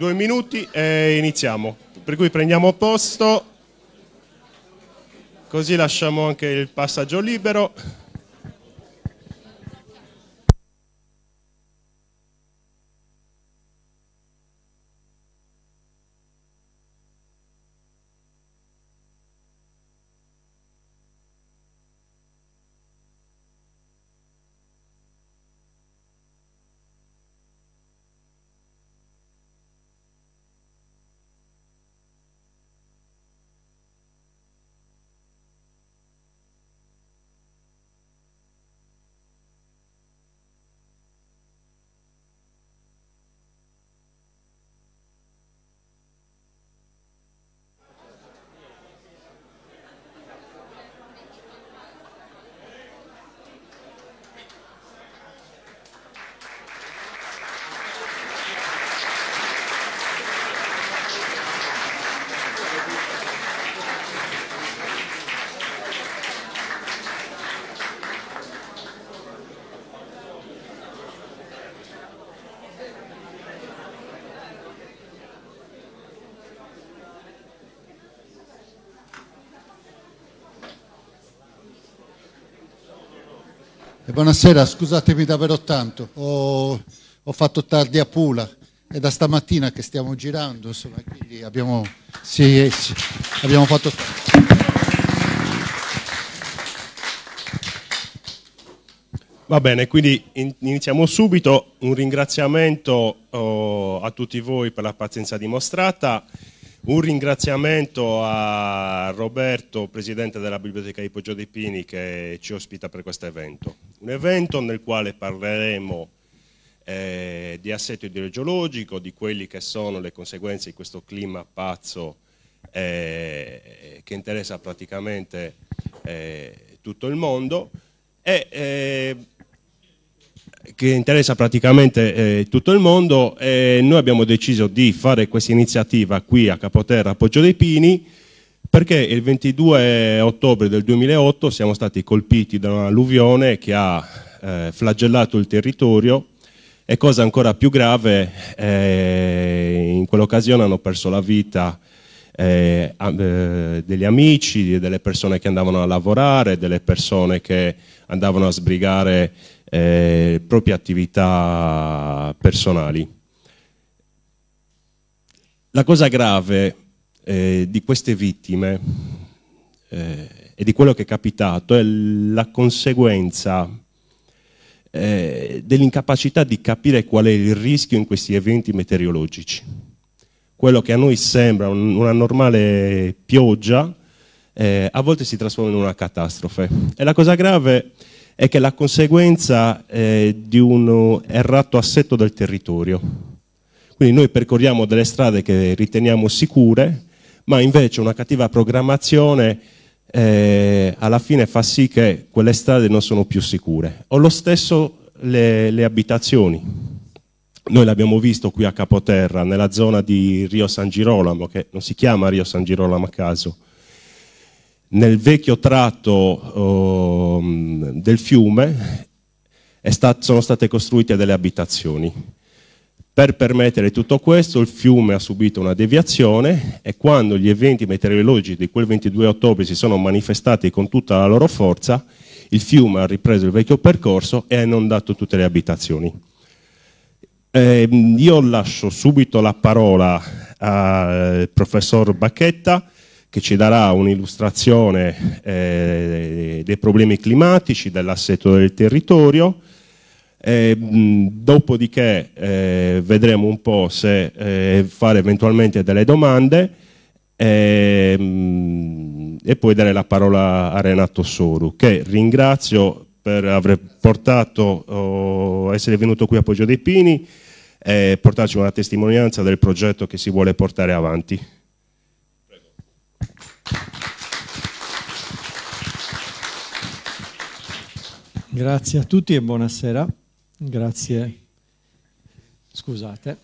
due minuti e iniziamo. Per cui prendiamo posto, così lasciamo anche il passaggio libero. buonasera, scusatemi davvero tanto, ho, ho, fatto tardi a Pula, è da stamattina che stiamo girando, insomma, quindi abbiamo, sì, sì, abbiamo fatto tardi. Va bene, quindi iniziamo subito. Un ringraziamento oh, a tutti voi per la pazienza dimostrata. Un ringraziamento a Roberto, presidente della Biblioteca di Poggio dei Pini, che ci ospita per questo evento. Un evento nel quale parleremo eh, di assetto idrogeologico, di quelle che sono le conseguenze di questo clima pazzo eh, che interessa praticamente eh, tutto il mondo e eh, che interessa praticamente eh, tutto il mondo e noi abbiamo deciso di fare questa iniziativa qui a Capoterra, a Poggio dei Pini perché il 22 ottobre del 2008 siamo stati colpiti da un'alluvione che ha eh, flagellato il territorio e cosa ancora più grave, eh, in quell'occasione hanno perso la vita eh, eh degli amici, delle persone che andavano a lavorare, delle persone che andavano a sbrigare eh, proprie attività personali. La cosa grave eh, di queste vittime eh, e di quello che è capitato è la conseguenza eh, dell'incapacità di capire qual è il rischio in questi eventi meteorologici. Quello che a noi sembra un, una normale pioggia eh, a volte si trasforma in una catastrofe. E la cosa grave è che è la conseguenza eh, di un errato assetto del territorio. Quindi noi percorriamo delle strade che riteniamo sicure, ma invece una cattiva programmazione eh, alla fine fa sì che quelle strade non sono più sicure. O lo stesso le, le abitazioni. Noi l'abbiamo visto qui a Capoterra, nella zona di Rio San Girolamo, che non si chiama Rio San Girolamo a caso. Nel vecchio tratto eh, del fiume sono state costruite delle abitazioni per permettere tutto questo il fiume ha subito una deviazione e quando gli eventi meteorologici di quel 22 ottobre si sono manifestati con tutta la loro forza, il fiume ha ripreso il vecchio percorso e ha inondato tutte le abitazioni. Eh, io lascio subito la parola al professor Bacchetta che ci darà un'illustrazione eh, dei problemi climatici, dell'assetto del territorio, e, mh, dopodiché eh, vedremo un po' se eh, fare eventualmente delle domande e, mh, e, poi dare la parola a Renato Soru, che ringrazio per aver portato, oh, essere venuto qui a Poggio dei Pini e portarci una testimonianza del progetto che si vuole portare avanti. Grazie a tutti e buonasera. Grazie. Scusate.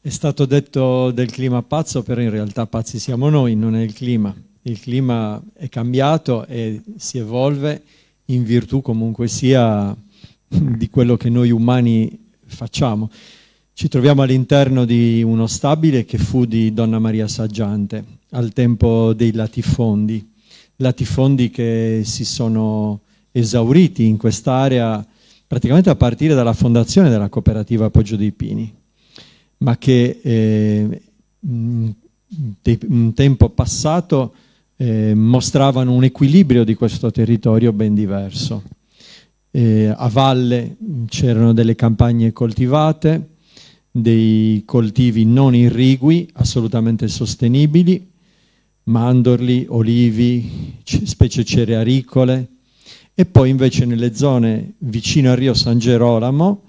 È stato detto del clima pazzo, però in realtà pazzi siamo noi, non è il clima. Il clima è cambiato e si evolve in virtù comunque sia di quello che noi umani facciamo. Ci troviamo all'interno di uno stabile che fu di Donna Maria Saggiante al tempo dei latifondi, latifondi che si sono esauriti in quest'area praticamente a partire dalla fondazione della cooperativa Poggio dei Pini, ma che eh, un tempo passato eh, mostravano un equilibrio di questo territorio ben diverso. Eh, a valle c'erano delle campagne coltivate, dei coltivi non irrigui, assolutamente sostenibili, mandorli, olivi, specie cerearicole, e poi invece nelle zone vicino a Rio San Gerolamo,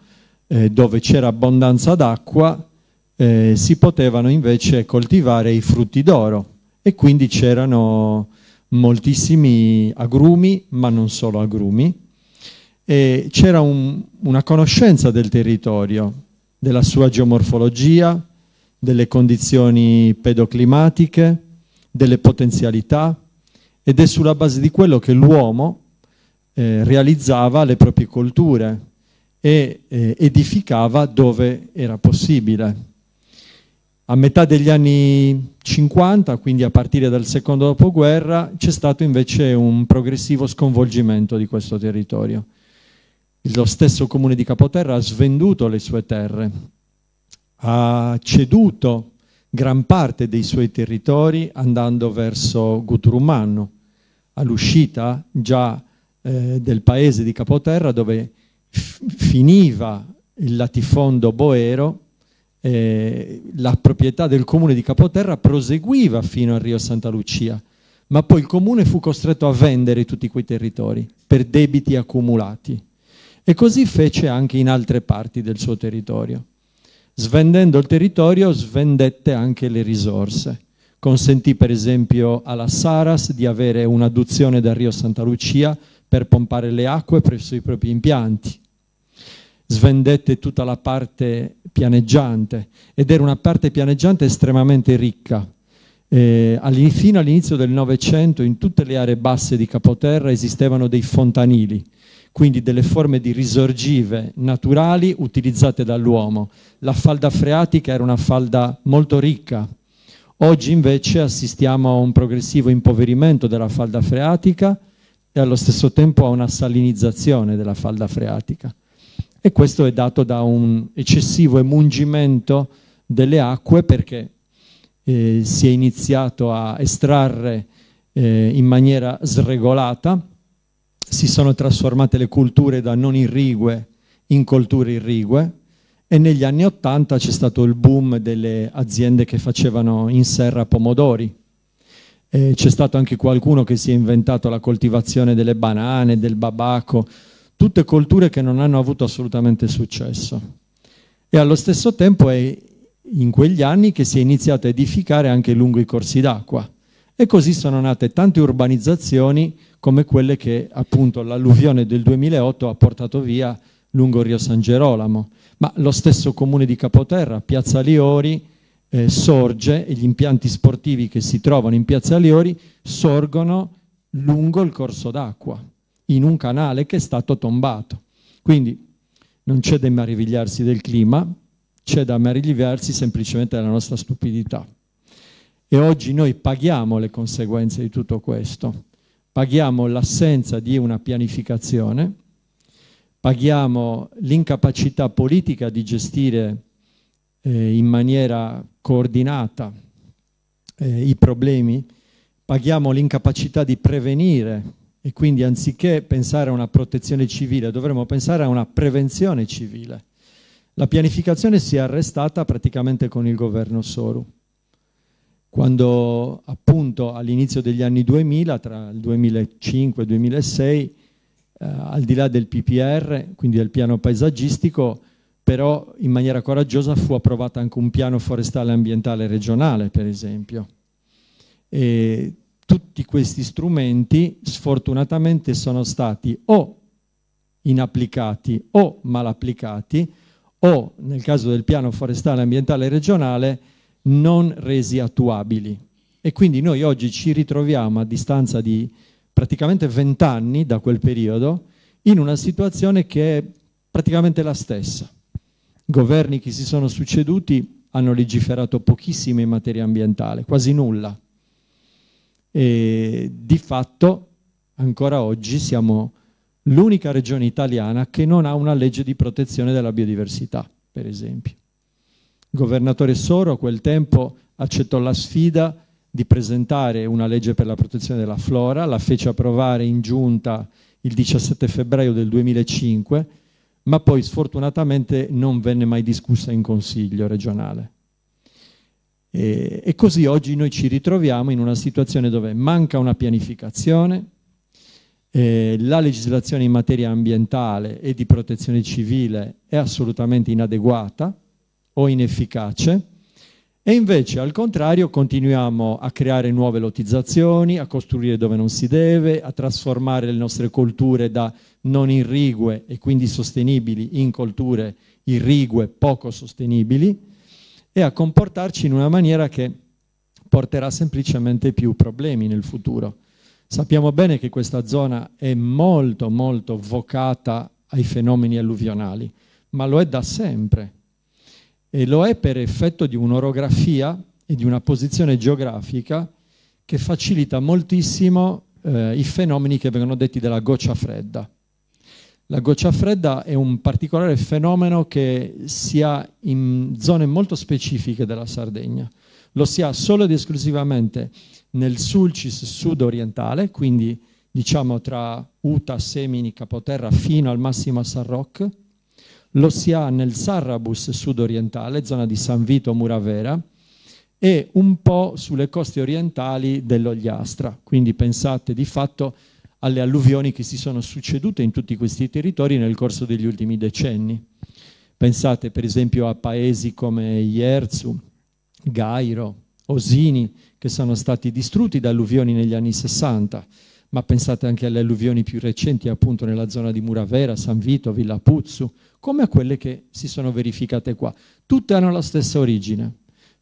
eh, dove c'era abbondanza d'acqua, eh, si potevano invece coltivare i frutti d'oro e quindi c'erano moltissimi agrumi, ma non solo agrumi, e c'era un, una conoscenza del territorio, della sua geomorfologia, delle condizioni pedoclimatiche, delle potenzialità ed è sulla base di quello che l'uomo eh, realizzava le proprie colture e eh, edificava dove era possibile. A metà degli anni 50, quindi a partire dal secondo dopoguerra, c'è stato invece un progressivo sconvolgimento di questo territorio. Lo stesso comune di Capoterra ha svenduto le sue terre, ha ceduto gran parte dei suoi territori andando verso Gutrumanno. All'uscita già eh, del paese di Capoterra dove finiva il latifondo boero, eh, la proprietà del comune di Capoterra proseguiva fino al Rio Santa Lucia, ma poi il comune fu costretto a vendere tutti quei territori per debiti accumulati. E così fece anche in altre parti del suo territorio. Svendendo il territorio svendette anche le risorse. Consentì per esempio alla Saras di avere un'adduzione dal Rio Santa Lucia per pompare le acque presso i propri impianti. Svendette tutta la parte pianeggiante ed era una parte pianeggiante estremamente ricca. Eh, fino all'inizio del Novecento in tutte le aree basse di Capoterra esistevano dei fontanili, quindi delle forme di risorgive naturali utilizzate dall'uomo. La falda freatica era una falda molto ricca. Oggi invece assistiamo a un progressivo impoverimento della falda freatica, e allo stesso tempo a una salinizzazione della falda freatica. E questo è dato da un eccessivo emungimento delle acque perché eh, si è iniziato a estrarre eh, in maniera sregolata, si sono trasformate le culture da non irrigue in colture irrigue e negli anni Ottanta c'è stato il boom delle aziende che facevano in serra pomodori eh, c'è stato anche qualcuno che si è inventato la coltivazione delle banane, del babaco, tutte colture che non hanno avuto assolutamente successo. E allo stesso tempo è in quegli anni che si è iniziato a edificare anche lungo i corsi d'acqua. E così sono nate tante urbanizzazioni come quelle che appunto l'alluvione del 2008 ha portato via lungo il Rio San Gerolamo, ma lo stesso comune di Capoterra, Piazza Liori, eh, sorge e gli impianti sportivi che si trovano in Piazza Leori sorgono lungo il corso d'acqua, in un canale che è stato tombato. Quindi non c'è da meravigliarsi del clima, c'è da meravigliarsi semplicemente della nostra stupidità. E oggi noi paghiamo le conseguenze di tutto questo. Paghiamo l'assenza di una pianificazione, paghiamo l'incapacità politica di gestire eh, in maniera coordinata eh, i problemi, paghiamo l'incapacità di prevenire e quindi anziché pensare a una protezione civile dovremmo pensare a una prevenzione civile. La pianificazione si è arrestata praticamente con il governo Soru, quando appunto all'inizio degli anni 2000, tra il 2005 e il 2006, eh, al di là del PPR, quindi del piano paesaggistico, però in maniera coraggiosa fu approvato anche un piano forestale ambientale regionale, per esempio. E tutti questi strumenti sfortunatamente sono stati o inapplicati o mal applicati o, nel caso del piano forestale ambientale regionale, non resi attuabili. E quindi noi oggi ci ritroviamo a distanza di praticamente vent'anni da quel periodo in una situazione che è praticamente la stessa governi che si sono succeduti hanno legiferato pochissimo in materia ambientale, quasi nulla. E di fatto ancora oggi siamo l'unica regione italiana che non ha una legge di protezione della biodiversità, per esempio. Il governatore Soro a quel tempo accettò la sfida di presentare una legge per la protezione della flora, la fece approvare in giunta il 17 febbraio del 2005 ma poi sfortunatamente non venne mai discussa in Consiglio regionale. E, e, così oggi noi ci ritroviamo in una situazione dove manca una pianificazione, eh, la legislazione in materia ambientale e di protezione civile è assolutamente inadeguata o inefficace, e invece al contrario continuiamo a creare nuove lottizzazioni, a costruire dove non si deve, a trasformare le nostre colture da non irrigue e quindi sostenibili in colture irrigue poco sostenibili e a comportarci in una maniera che porterà semplicemente più problemi nel futuro. Sappiamo bene che questa zona è molto molto vocata ai fenomeni alluvionali, ma lo è da sempre e lo è per effetto di un'orografia e di una posizione geografica che facilita moltissimo eh, i fenomeni che vengono detti della goccia fredda. La goccia fredda è un particolare fenomeno che si ha in zone molto specifiche della Sardegna. Lo si ha solo ed esclusivamente nel sulcis sud-orientale, quindi diciamo tra Uta, Semini, Capoterra fino al massimo a San Roque, lo si ha nel Sarrabus sudorientale, zona di San Vito Muravera, e un po' sulle coste orientali dell'Ogliastra. Quindi pensate di fatto alle alluvioni che si sono succedute in tutti questi territori nel corso degli ultimi decenni. Pensate per esempio a paesi come Ierzu, Gairo, Osini, che sono stati distrutti da alluvioni negli anni 60 ma pensate anche alle alluvioni più recenti appunto nella zona di Muravera, San Vito, Villa Puzzu, come a quelle che si sono verificate qua. Tutte hanno la stessa origine,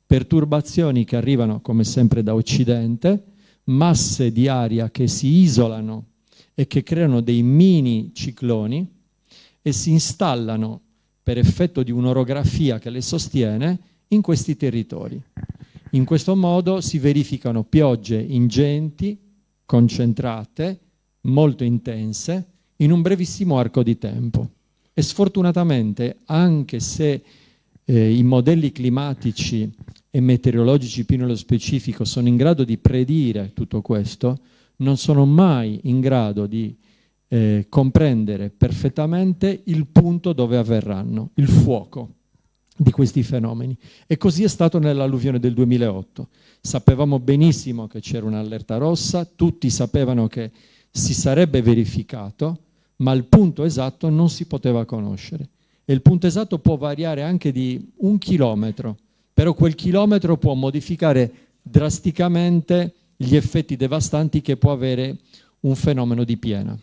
perturbazioni che arrivano come sempre da occidente, masse di aria che si isolano e che creano dei mini cicloni e si installano per effetto di un'orografia che le sostiene in questi territori. In questo modo si verificano piogge ingenti, concentrate, molto intense, in un brevissimo arco di tempo. E sfortunatamente, anche se eh, i modelli climatici e meteorologici più nello specifico sono in grado di predire tutto questo, non sono mai in grado di eh, comprendere perfettamente il punto dove avverranno, il fuoco di questi fenomeni. E così è stato nell'alluvione del 2008. Sapevamo benissimo che c'era un'allerta rossa, tutti sapevano che si sarebbe verificato, ma il punto esatto non si poteva conoscere. E il punto esatto può variare anche di un chilometro, però quel chilometro può modificare drasticamente gli effetti devastanti che può avere un fenomeno di piena.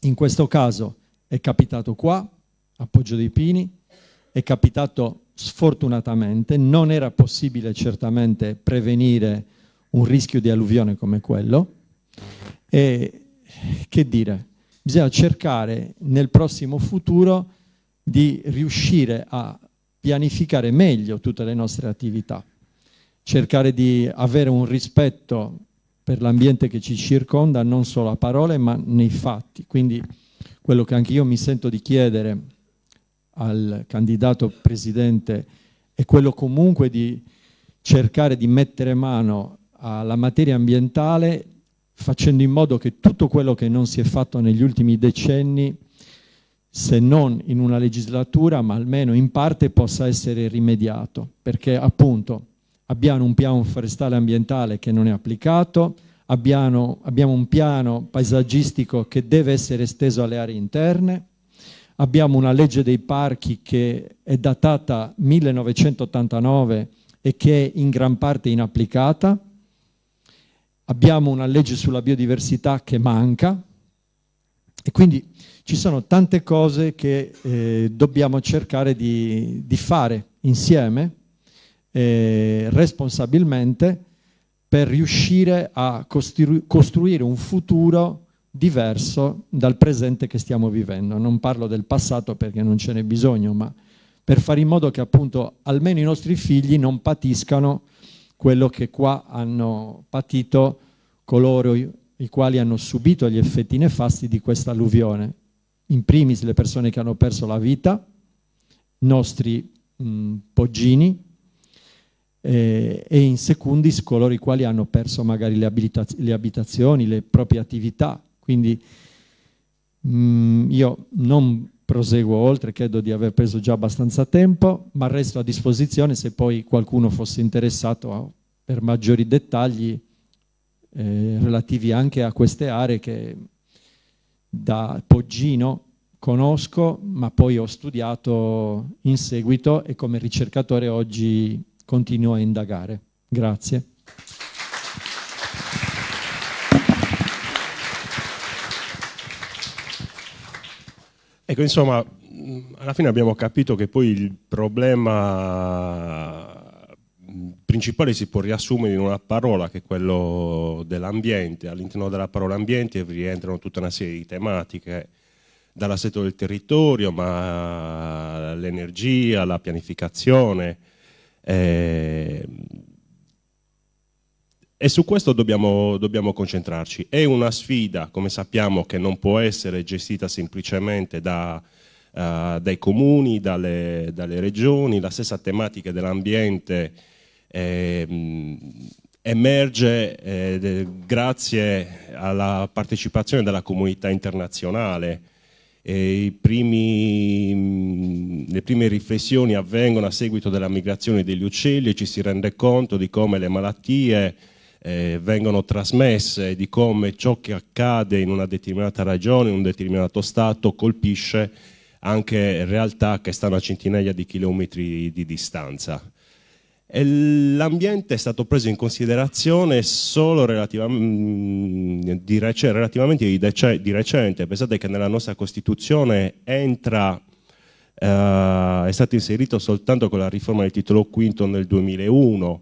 In questo caso è capitato qua, a Poggio dei Pini, è capitato sfortunatamente, non era possibile certamente prevenire un rischio di alluvione come quello. E che dire, bisogna cercare nel prossimo futuro di riuscire a pianificare meglio tutte le nostre attività, cercare di avere un rispetto per l'ambiente che ci circonda, non solo a parole ma nei fatti. Quindi quello che anche io mi sento di chiedere al candidato presidente è quello comunque di cercare di mettere mano alla materia ambientale facendo in modo che tutto quello che non si è fatto negli ultimi decenni, se non in una legislatura, ma almeno in parte possa essere rimediato, perché appunto abbiamo un piano forestale ambientale che non è applicato, abbiamo, abbiamo un piano paesaggistico che deve essere esteso alle aree interne, abbiamo una legge dei parchi che è datata 1989 e che è in gran parte inapplicata, abbiamo una legge sulla biodiversità che manca e quindi ci sono tante cose che eh, dobbiamo cercare di, di fare insieme, eh, responsabilmente, per riuscire a costru costruire un futuro diverso dal presente che stiamo vivendo. Non parlo del passato perché non ce n'è bisogno, ma per fare in modo che appunto almeno i nostri figli non patiscano quello che qua hanno patito coloro i quali hanno subito gli effetti nefasti di questa alluvione. In primis le persone che hanno perso la vita, nostri mh, poggini, eh, e in secundis coloro i quali hanno perso magari le, le abitazioni, le proprie attività, quindi mh, mm, io non proseguo oltre, credo di aver preso già abbastanza tempo, ma resto a disposizione se poi qualcuno fosse interessato a, per maggiori dettagli eh, relativi anche a queste aree che da Poggino conosco, ma poi ho studiato in seguito e come ricercatore oggi continuo a indagare. Grazie. Ecco, insomma, alla fine abbiamo capito che poi il problema mm, principale si può riassumere in una parola che è quello dell'ambiente. All'interno della parola ambiente rientrano tutta una serie di tematiche, eh, dall'assetto del territorio, ma l'energia, la pianificazione, eh, e su questo dobbiamo, dobbiamo, concentrarci. È una sfida, come sappiamo, che non può essere gestita semplicemente da, uh, dai comuni, dalle, dalle, regioni. La stessa tematica dell'ambiente eh, emerge eh, grazie alla partecipazione della comunità internazionale. Primi, mm, le prime riflessioni avvengono a seguito della migrazione degli uccelli e ci si rende conto di come le malattie eh, vengono trasmesse, di come ciò che accade in una determinata regione, in un determinato stato, colpisce anche realtà che stanno a centinaia di chilometri di distanza. L'ambiente è stato preso in considerazione solo mm, relativamente di, rec relativamente di recente, pensate che nella nostra Costituzione entra Uh, è stato inserito soltanto con la riforma del titolo V nel 2001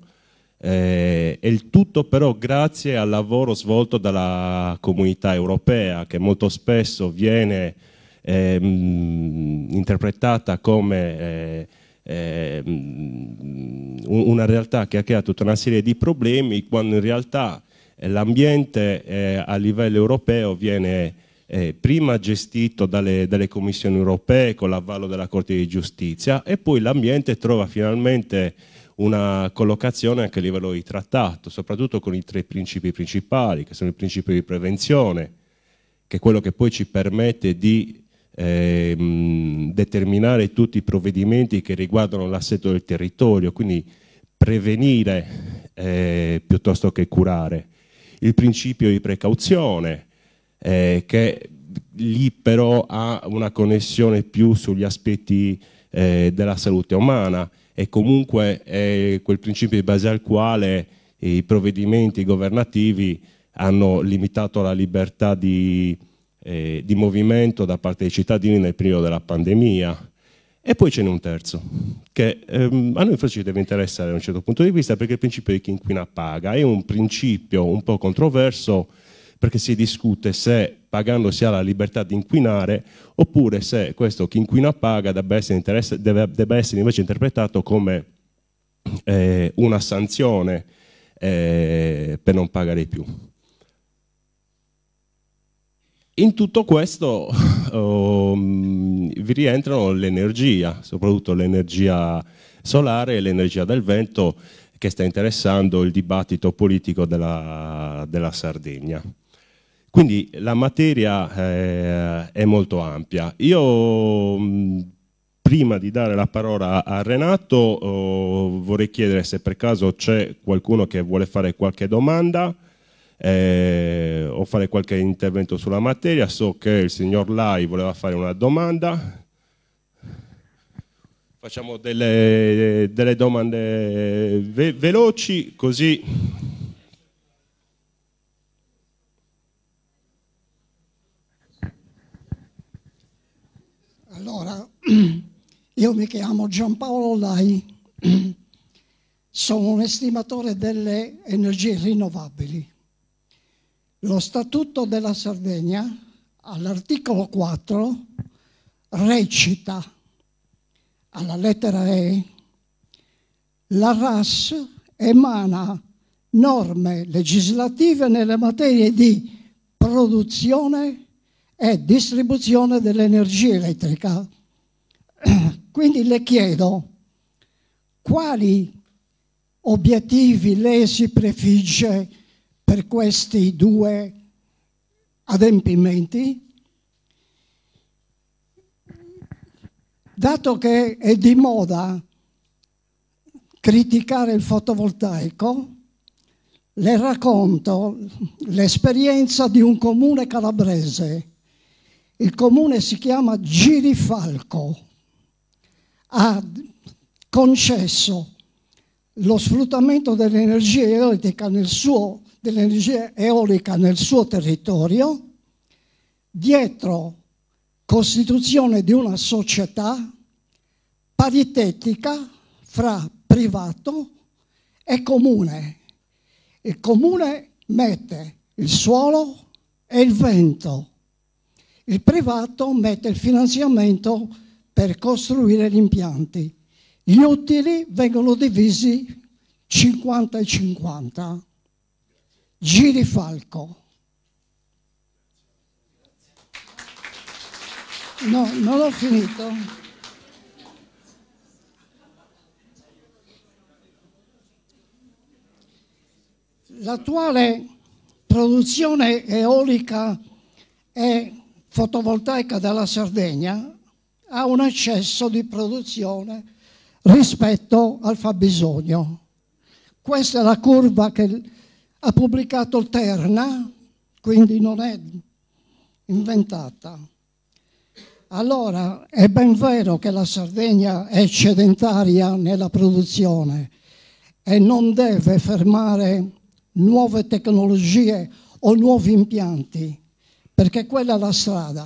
e eh, il tutto però grazie al lavoro svolto dalla comunità europea che molto spesso viene eh, interpretata come eh, ehm, una realtà che ha creato tutta una serie di problemi quando in realtà eh, l'ambiente eh, a livello europeo viene eh, prima gestito dalle, dalle, commissioni europee con l'avvallo della Corte di Giustizia e poi l'ambiente trova finalmente una collocazione anche a livello di trattato, soprattutto con i tre principi principali, che sono il principio di prevenzione, che è quello che poi ci permette di eh, determinare tutti i provvedimenti che riguardano l'assetto del territorio, quindi prevenire eh, piuttosto che curare. Il principio di precauzione, eh, che lì però ha una connessione più sugli aspetti eh, della salute umana, e comunque è quel principio di base al quale i provvedimenti governativi hanno limitato la libertà di, eh, di movimento da parte dei cittadini nel periodo della pandemia. E poi ce n'è un terzo, che ehm, a noi forse ci deve interessare da un certo punto di vista, perché il principio di chi inquina paga è un principio un po' controverso, perché si discute se pagando pagandosi la libertà di inquinare, oppure se questo chi inquina paga debba essere, deve, debba essere invece interpretato come eh, una sanzione eh, per non pagare più. In tutto questo oh, vi rientrano l'energia, soprattutto l'energia solare e l'energia del vento che sta interessando il dibattito politico della, della Sardegna. Quindi la materia eh, è molto ampia. Io mm, prima di dare la parola a Renato oh, vorrei chiedere se per caso c'è qualcuno che vuole fare qualche domanda eh, o fare qualche intervento sulla materia. So che il signor Lai voleva fare una domanda. Facciamo delle, delle domande ve veloci così Allora, io mi chiamo Giampaolo Lai, sono un estimatore delle energie rinnovabili. Lo Statuto della Sardegna, all'articolo 4, recita alla lettera E, la RAS emana norme legislative nelle materie di produzione, è distribuzione dell'energia elettrica. Quindi le chiedo quali obiettivi lei si prefigge per questi due adempimenti, dato che è di moda criticare il fotovoltaico, le racconto l'esperienza di un comune calabrese il comune si chiama Girifalco, ha concesso lo sfruttamento dell'energia eolica nel suo, eolica nel suo territorio, dietro costituzione di una società paritetica fra privato e comune. Il comune mette il suolo e il vento il privato mette il finanziamento per costruire gli impianti. Gli utili vengono divisi 50 e 50. Giri Falco. No, non ho finito. L'attuale produzione eolica è fotovoltaica della Sardegna ha un eccesso di produzione rispetto al fabbisogno. Questa è la curva che ha pubblicato Terna, quindi non è inventata. Allora, è ben vero che la Sardegna è eccedentaria nella produzione e non deve fermare nuove tecnologie o nuovi impianti, perché quella è la strada.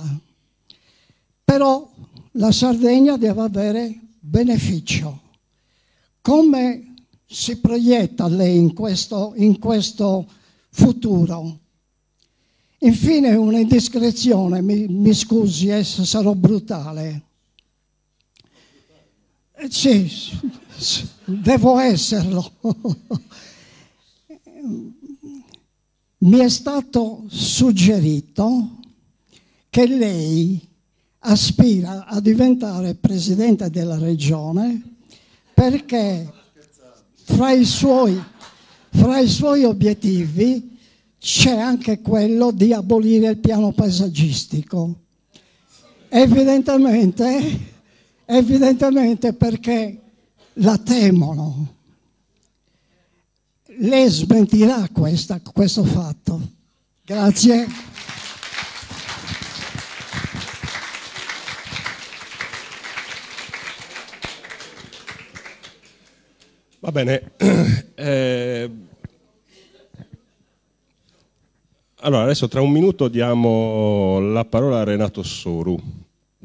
Però la Sardegna deve avere beneficio. Come si proietta lei in questo, in questo futuro? Infine un'indiscrezione, mi, mi scusi eh, se sarò brutale. Eh, sì, devo esserlo. mi è stato suggerito che lei aspira a diventare presidente della regione perché fra i suoi, fra i suoi obiettivi c'è anche quello di abolire il piano paesaggistico. Evidentemente, evidentemente perché la temono lei smentirà questa, questo fatto. Grazie. Va bene. Eh, allora, adesso tra un minuto diamo la parola a Renato Soru.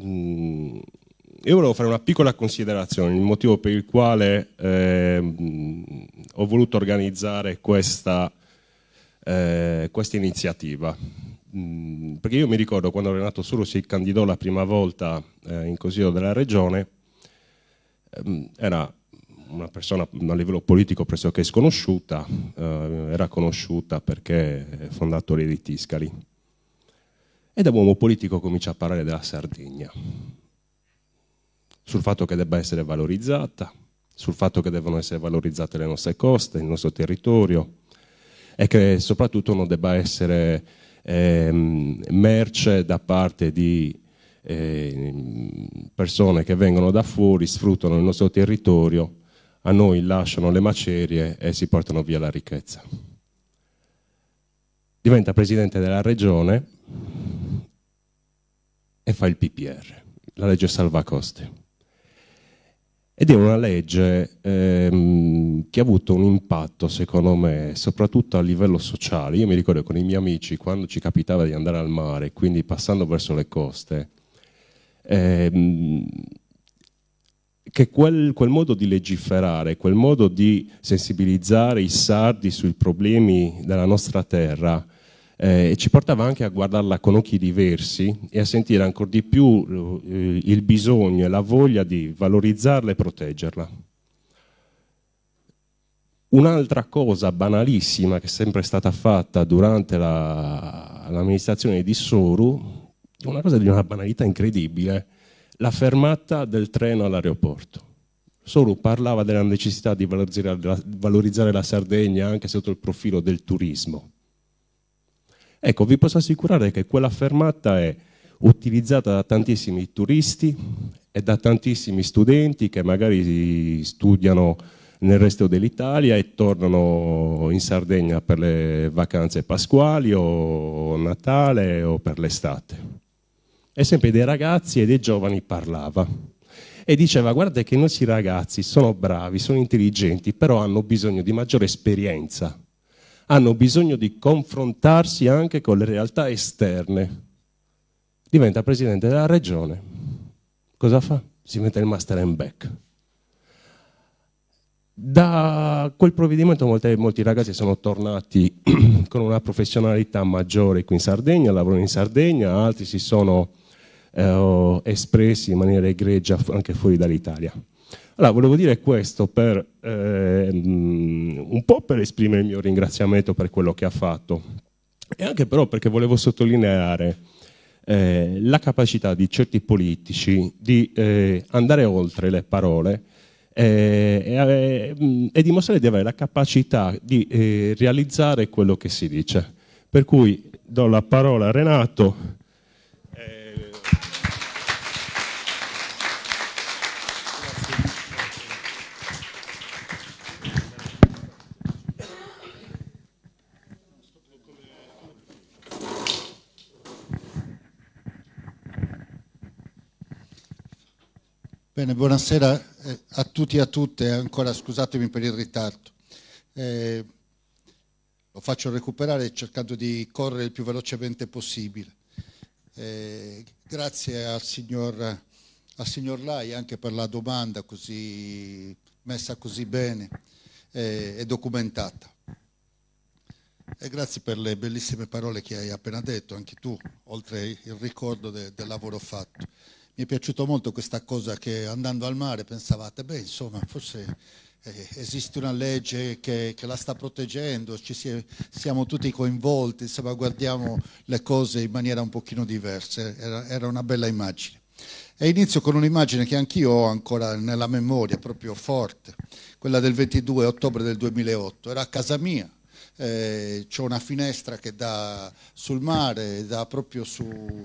Mm, io volevo fare una piccola considerazione, il motivo per il quale eh, ho voluto organizzare questa, eh, questa iniziativa. Mm, perché io mi ricordo quando Renato Suro si candidò la prima volta eh, in Consiglio della Regione, ehm, era una persona a livello politico pressoché sconosciuta, eh, era conosciuta perché è fondatore di Tiscali. E da uomo politico comincia a parlare della Sardegna, sul fatto che debba essere valorizzata, sul fatto che devono essere valorizzate le nostre coste, il nostro territorio e che soprattutto non debba essere ehm, merce da parte di eh, persone che vengono da fuori, sfruttano il nostro territorio, a noi lasciano le macerie e si portano via la ricchezza. Diventa presidente della regione e fa il PPR, la legge salva coste ed è una legge ehm, che ha avuto un impatto, secondo me, soprattutto a livello sociale. Io mi ricordo con i miei amici, quando ci capitava di andare al mare, quindi passando verso le coste, ehm, che quel, quel, modo di legiferare, quel modo di sensibilizzare i sardi sui problemi della nostra terra, eh, e ci portava anche a guardarla con occhi diversi e a sentire ancora di più eh, il bisogno e la voglia di valorizzarla e proteggerla. Un'altra cosa banalissima che è sempre stata fatta durante l'amministrazione di Soru, una cosa di una banalità incredibile, la fermata del treno all'aeroporto. Soru parlava della necessità di valorizzare la, valorizzare la Sardegna anche sotto il profilo del turismo. Ecco, vi posso assicurare che quella fermata è utilizzata da tantissimi turisti e da tantissimi studenti che magari studiano nel resto dell'Italia e tornano in Sardegna per le vacanze pasquali o Natale o per l'estate. E sempre dei ragazzi e dei giovani parlava e diceva guardate che i nostri ragazzi sono bravi, sono intelligenti, però hanno bisogno di maggiore esperienza hanno bisogno di confrontarsi anche con le realtà esterne. Diventa presidente della regione. Cosa fa? Si mette il master and back. Da quel provvedimento molti, molti ragazzi sono tornati con una professionalità maggiore qui in Sardegna, lavorano in Sardegna, altri si sono eh, espressi in maniera egregia anche fuori dall'Italia. Allora, volevo dire questo per, eh, un po' per esprimere il mio ringraziamento per quello che ha fatto e anche però perché volevo sottolineare eh, la capacità di certi politici di eh, andare oltre le parole eh, e, eh, e, dimostrare di avere la capacità di eh, realizzare quello che si dice. Per cui do la parola a Renato Bene, buonasera eh, a tutti e a tutte, ancora scusatemi per il ritardo. Eh, lo faccio recuperare cercando di correre il più velocemente possibile. Eh, grazie al signor, al signor, Lai anche per la domanda così, messa così bene eh, e documentata. E grazie per le bellissime parole che hai appena detto, anche tu, oltre il ricordo de, del lavoro fatto mi è piaciuto molto questa cosa che andando al mare pensavate, beh insomma forse eh, esiste una legge che, che, la sta proteggendo, ci si, siamo tutti coinvolti, insomma guardiamo le cose in maniera un pochino diversa, era, era una bella immagine. E inizio con un'immagine che anch'io ho ancora nella memoria, proprio forte, quella del 22 ottobre del 2008, era a casa mia, eh, c'è una finestra che dà sul mare, dà proprio su,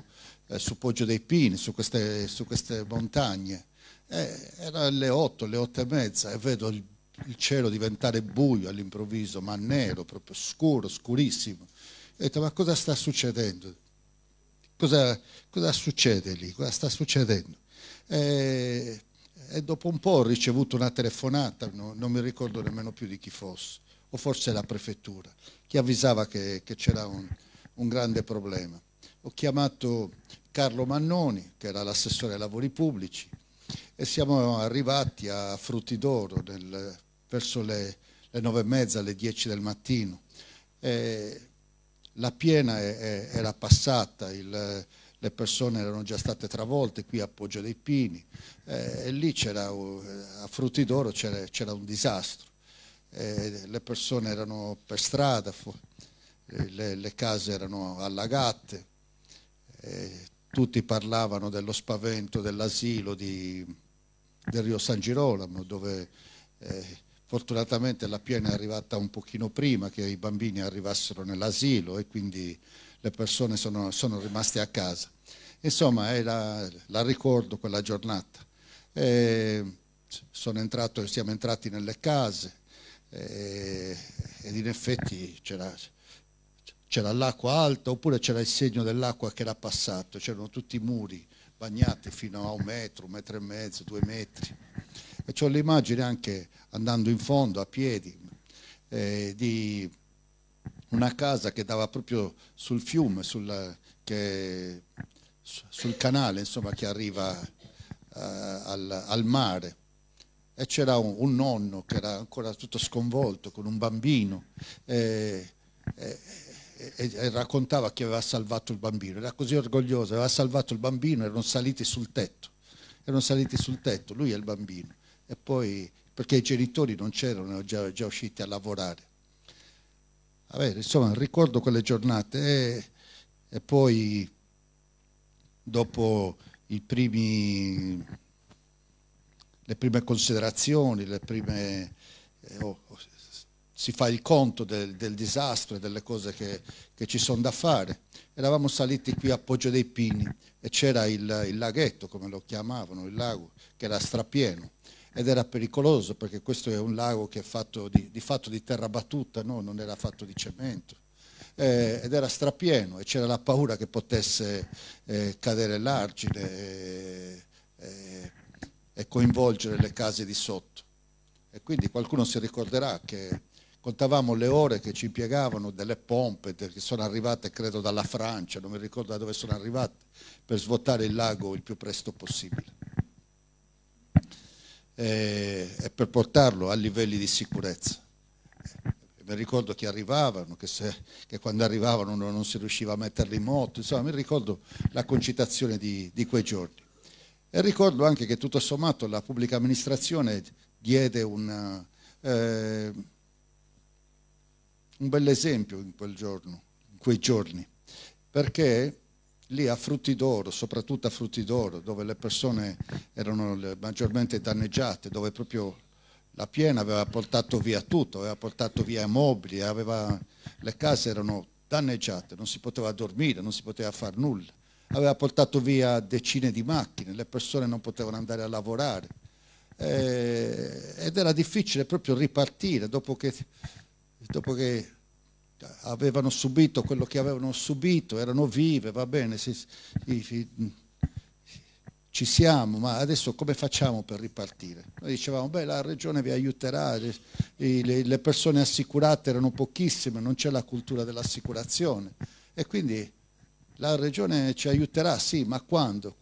eh, su Poggio dei Pini, su queste, su queste montagne. Eh, era alle 8, le 8 e mezza e vedo il, il cielo diventare buio all'improvviso, ma nero, proprio scuro, scurissimo. E ho detto, ma cosa sta succedendo? Cosa, cosa succede lì? Cosa sta succedendo? E, e, dopo un po' ho ricevuto una telefonata, no, non mi ricordo nemmeno più di chi fosse, o forse la prefettura, che avvisava che, che c'era un, un grande problema ho chiamato Carlo Mannoni, che era l'assessore ai lavori pubblici, e siamo arrivati a Frutti d'Oro verso le, le nove e mezza, alle dieci del mattino. E la piena è, è, era passata, il, le persone erano già state travolte qui a Poggio dei Pini eh, e lì c'era, a d'Oro c'era, un disastro. Eh, le persone erano per strada, le, le case erano allagate, eh, tutti parlavano dello spavento dell'asilo del Rio San Girolamo, dove eh, fortunatamente la piena è arrivata un pochino prima che i bambini arrivassero nell'asilo e quindi le persone sono, sono, rimaste a casa. Insomma, la, la, ricordo quella giornata. Eh, sono Entrato, siamo entrati nelle case eh, ed in effetti c'era c'era l'acqua alta oppure c'era il segno dell'acqua che era passato, c'erano tutti i muri bagnati fino a un metro, un metro e mezzo, due metri. E ho le immagini anche andando in fondo a piedi eh, di una casa che dava proprio sul fiume, sul, che, sul canale insomma, che arriva eh, al, al, mare. E c'era un, un, nonno che era ancora tutto sconvolto con un bambino. Eh, eh e, e, raccontava che aveva salvato il bambino, era così orgoglioso, aveva salvato il bambino, erano saliti sul tetto, erano saliti sul tetto, lui e il bambino, e poi perché i genitori non c'erano, erano già, già, usciti a lavorare. Vabbè, insomma, ricordo quelle giornate e, e poi dopo primi, le prime considerazioni, le prime... Eh, oh, si fa il conto del, del disastro e delle cose che, che ci sono da fare. Eravamo saliti qui a Poggio dei Pini e c'era il, il, laghetto, come lo chiamavano, il lago, che era strapieno ed era pericoloso perché questo è un lago che è fatto di, di, fatto di terra battuta, no? non era fatto di cemento. Eh, ed era strapieno e c'era la paura che potesse eh, cadere l'argine eh, eh e coinvolgere le case di sotto. E quindi qualcuno si ricorderà che contavamo le ore che ci impiegavano delle pompe che sono arrivate credo dalla Francia, non mi ricordo da dove sono arrivate, per svuotare il lago il più presto possibile e, per portarlo a livelli di sicurezza. Mi ricordo che arrivavano, che, se, che quando arrivavano non, non, si riusciva a metterli in moto, insomma mi ricordo la concitazione di, di quei giorni. E ricordo anche che tutto sommato la pubblica amministrazione diede una... Eh, un bell'esempio in quel giorno, in quei giorni, perché lì a Frutti d'Oro, soprattutto a Frutti d'Oro, dove le persone erano maggiormente danneggiate, dove proprio la piena aveva portato via tutto, aveva portato via i mobili, aveva, le case erano danneggiate, non si poteva dormire, non si poteva fare nulla, aveva portato via decine di macchine, le persone non potevano andare a lavorare eh, ed era difficile proprio ripartire dopo che dopo che avevano subito quello che avevano subito, erano vive, va bene, si, si, ci siamo, ma adesso come facciamo per ripartire? Noi dicevamo, beh, la regione vi aiuterà, le, persone assicurate erano pochissime, non c'è la cultura dell'assicurazione e quindi la regione ci aiuterà, sì, ma quando?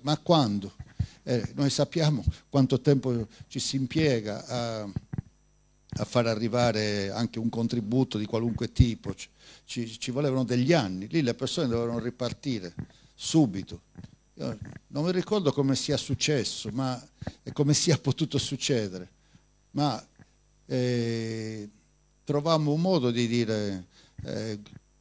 ma, quando? Eh, noi sappiamo quanto tempo ci si impiega a a far arrivare anche un contributo di qualunque tipo, ci, ci volevano degli anni, lì le persone dovevano ripartire subito. Io non mi ricordo come sia successo ma, e come sia potuto succedere, ma eh, trovammo un modo di dire eh,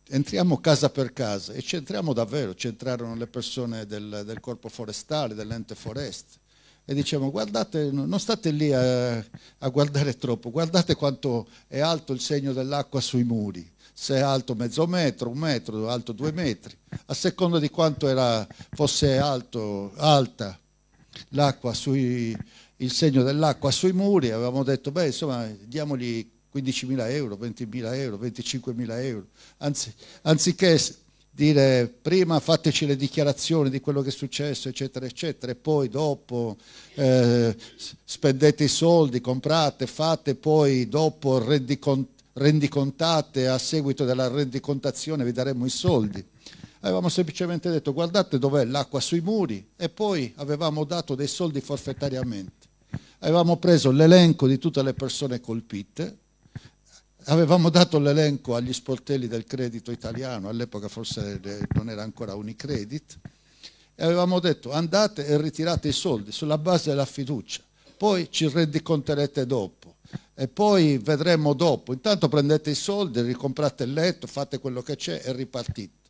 entriamo casa per casa e ci entriamo davvero, ci entrarono le persone del, del corpo forestale, dell'ente foreste, e diciamo guardate, non state lì a, a, guardare troppo, guardate quanto è alto il segno dell'acqua sui muri, se è alto mezzo metro, un metro, alto due metri, a seconda di quanto era, fosse alto, alta sui, il segno dell'acqua sui muri, avevamo detto beh insomma diamogli 15.000 euro, 20.000 euro, 25.000 euro, Anzi, anziché dire prima fateci le dichiarazioni di quello che è successo, eccetera, eccetera, e poi dopo eh, spendete i soldi, comprate, fate, poi dopo rendicont- rendicontate a seguito della rendicontazione vi daremo i soldi. Avevamo semplicemente detto guardate dov'è l'acqua sui muri e poi avevamo dato dei soldi forfettariamente. Avevamo preso l'elenco di tutte le persone colpite avevamo dato l'elenco agli sportelli del credito italiano, all'epoca forse non era ancora Unicredit, e avevamo detto andate e ritirate i soldi sulla base della fiducia, poi ci rendiconterete dopo e poi vedremo dopo, intanto prendete i soldi, ricomprate il letto, fate quello che c'è e ripartite.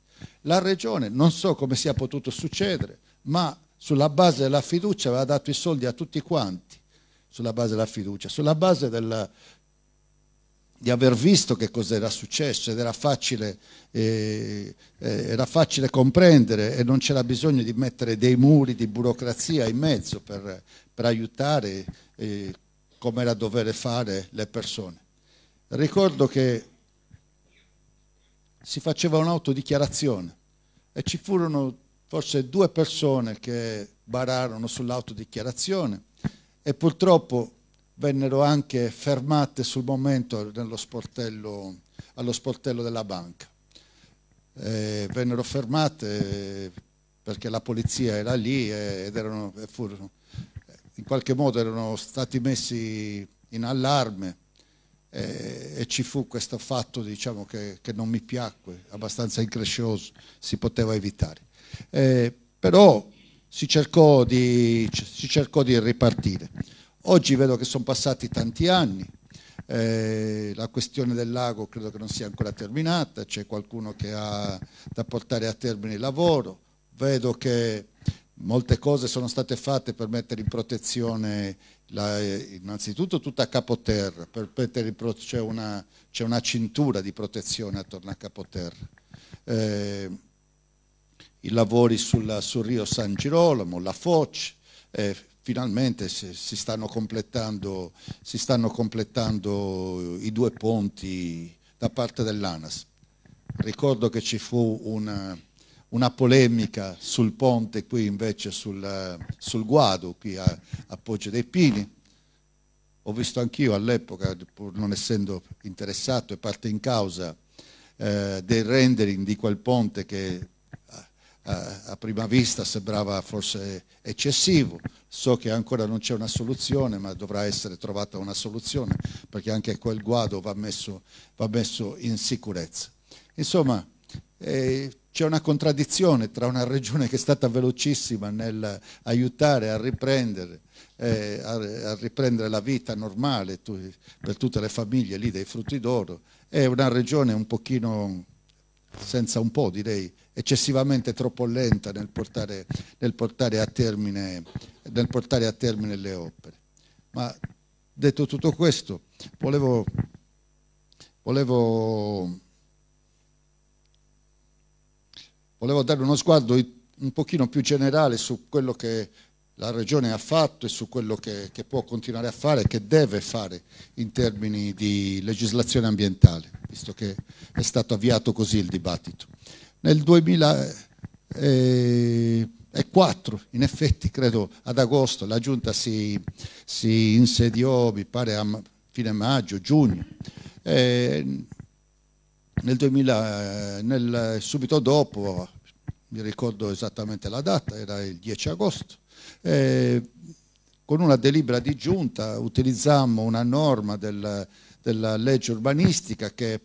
La regione, non so come sia potuto succedere, ma sulla base della fiducia aveva dato i soldi a tutti quanti, sulla base della fiducia, sulla base del, di aver visto che cosa era successo ed era facile, eh, eh, era facile comprendere e non c'era bisogno di mettere dei muri di burocrazia in mezzo per, per aiutare eh, come era dovere fare le persone. Ricordo che si faceva un'autodichiarazione e ci furono forse due persone che bararono sull'autodichiarazione e purtroppo vennero anche fermate sul momento sportello, allo sportello della banca. Eh, vennero fermate perché la polizia era lì ed erano, furono, eh, in qualche modo erano stati messi in allarme eh, e ci fu questo fatto diciamo, che, che, non mi piacque, abbastanza increscioso, si poteva evitare. Eh, però si cercò di, si cercò di ripartire. Oggi vedo che sono passati tanti anni, eh, la questione del lago credo che non sia ancora terminata, c'è qualcuno che ha da portare a termine il lavoro, vedo che molte cose sono state fatte per mettere in protezione la, eh, innanzitutto tutta a capoterra, c'è una, una, cintura di protezione attorno a capoterra. Eh, I lavori sulla, sul Rio San Girolamo, la Foce, eh, finalmente si stanno, si, stanno completando, i due ponti da parte dell'ANAS. Ricordo che ci fu una, una polemica sul ponte qui invece sul, sul Guado, qui a, a Poggio dei Pini. Ho visto anch'io all'epoca, pur non essendo interessato e parte in causa, eh, dei rendering di quel ponte che a prima vista sembrava forse eccessivo. So che ancora non c'è una soluzione, ma dovrà essere trovata una soluzione, perché anche quel guado va messo, va messo in sicurezza. Insomma, eh, c'è una contraddizione tra una regione che è stata velocissima nell'aiutare a riprendere, eh, a, a riprendere la vita normale tu, per tutte le famiglie lì dei frutti d'oro e una regione un pochino, senza un po' direi, eccessivamente troppo lenta nel portare, nel portare, termine, nel portare a termine le opere. Ma detto tutto questo, volevo, volevo, volevo, dare uno sguardo un pochino più generale su quello che la Regione ha fatto e su quello che, che può continuare a fare e che deve fare in termini di legislazione ambientale, visto che è stato avviato così il dibattito nel 2004, eh, in effetti credo ad agosto, la giunta si, si insediò, mi pare a fine maggio, giugno. E nel 2000, nel, subito dopo, mi ricordo esattamente la data, era il 10 agosto, con una delibera di giunta utilizzammo una norma del, della legge urbanistica che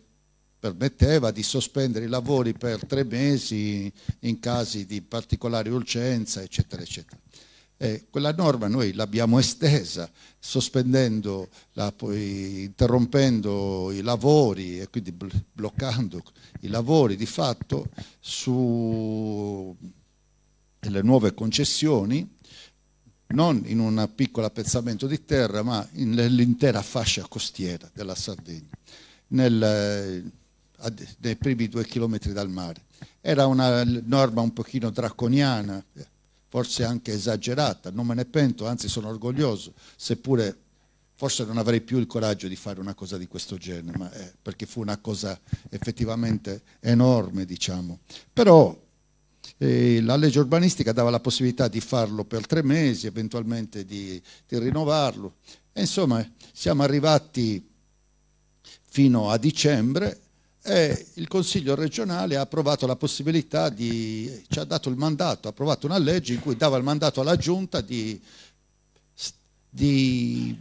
permetteva di sospendere i lavori per tre mesi in casi di particolare urgenza, eccetera, eccetera. Eh, quella norma noi l'abbiamo estesa, sospendendo, la, poi, interrompendo i lavori e quindi bloccando i lavori di fatto sulle nuove concessioni, non in un piccolo appezzamento di terra, ma nell'intera fascia costiera della Sardegna. Nel, nei primi due chilometri dal mare. Era una norma un pochino draconiana, forse anche esagerata, non me ne pento, anzi sono orgoglioso, seppure forse non avrei più il coraggio di fare una cosa di questo genere, ma, eh, perché fu una cosa effettivamente enorme, diciamo. Però eh, la legge urbanistica dava la possibilità di farlo per tre mesi, eventualmente di, di rinnovarlo. E insomma, siamo arrivati fino a dicembre e il Consiglio regionale ha approvato la possibilità di, ci ha dato il mandato, ha approvato una legge in cui dava il mandato alla Giunta di, di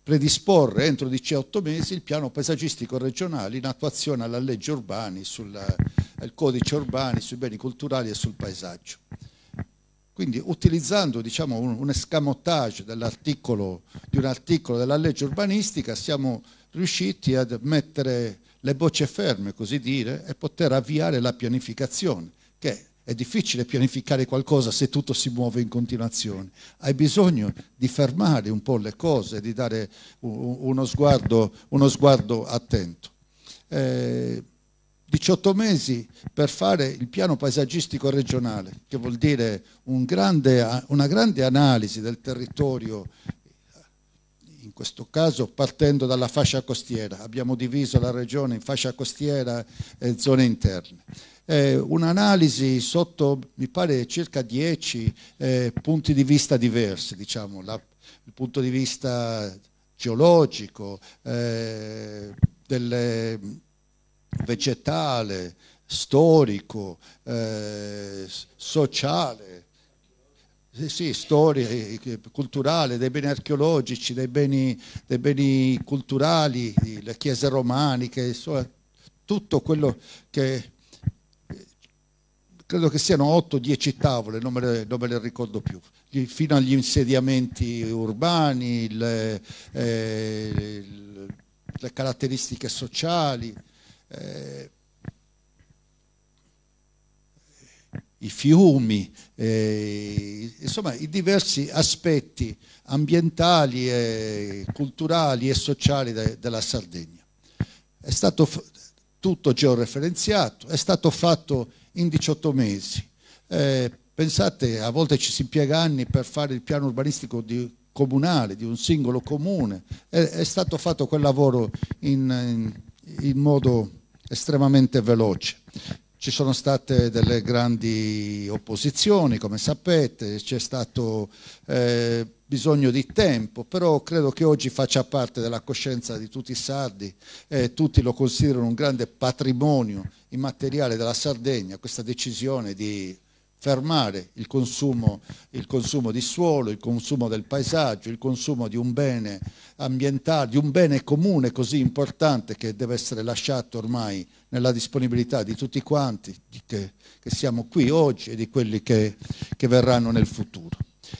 predisporre entro 18 cioè mesi il piano paesaggistico regionale in attuazione alla legge urbani, sul, al codice urbani, sui beni culturali e sul paesaggio. Quindi utilizzando diciamo, un, un escamotage di un articolo della legge urbanistica siamo riusciti a mettere le bocce ferme, così dire, e poter avviare la pianificazione, che è difficile pianificare qualcosa se tutto si muove in continuazione. Hai bisogno di fermare un po' le cose, di dare uno sguardo, uno sguardo attento. Eh, 18 mesi per fare il piano paesaggistico regionale, che vuol dire un grande, una grande analisi del territorio questo caso partendo dalla fascia costiera. Abbiamo diviso la regione in fascia costiera e zone interne. Eh, un'analisi sotto, mi pare, circa 10 eh, punti di vista diversi, diciamo, la, il punto di vista geologico, eh, del vegetale, storico, eh, sociale, sì, sì, storie culturali, dei beni archeologici, dei beni, dei beni culturali, le chiese romaniche, tutto quello che... Credo che siano 8-10 tavole, non me, le, non me, le, ricordo più, fino agli insediamenti urbani, le, eh, le caratteristiche sociali. Eh, i fiumi, eh, insomma i diversi aspetti ambientali, e culturali e sociali de, della Sardegna. È stato tutto georeferenziato, è stato fatto in 18 mesi. Eh, pensate, a volte ci si impiega anni per fare il piano urbanistico di, comunale, di un singolo comune, è, è stato fatto quel lavoro in, in, in modo estremamente veloce. Ci sono state delle grandi opposizioni, come sapete, c'è stato eh, bisogno di tempo, però credo che oggi faccia parte della coscienza di tutti i sardi, eh, tutti lo considerano un grande patrimonio immateriale della Sardegna, questa decisione di fermare il consumo, il consumo, di suolo, il consumo del paesaggio, il consumo di un bene ambientale, di un bene comune così importante che deve essere lasciato ormai nella disponibilità di tutti quanti, che, che siamo qui oggi e di quelli che, che verranno nel futuro.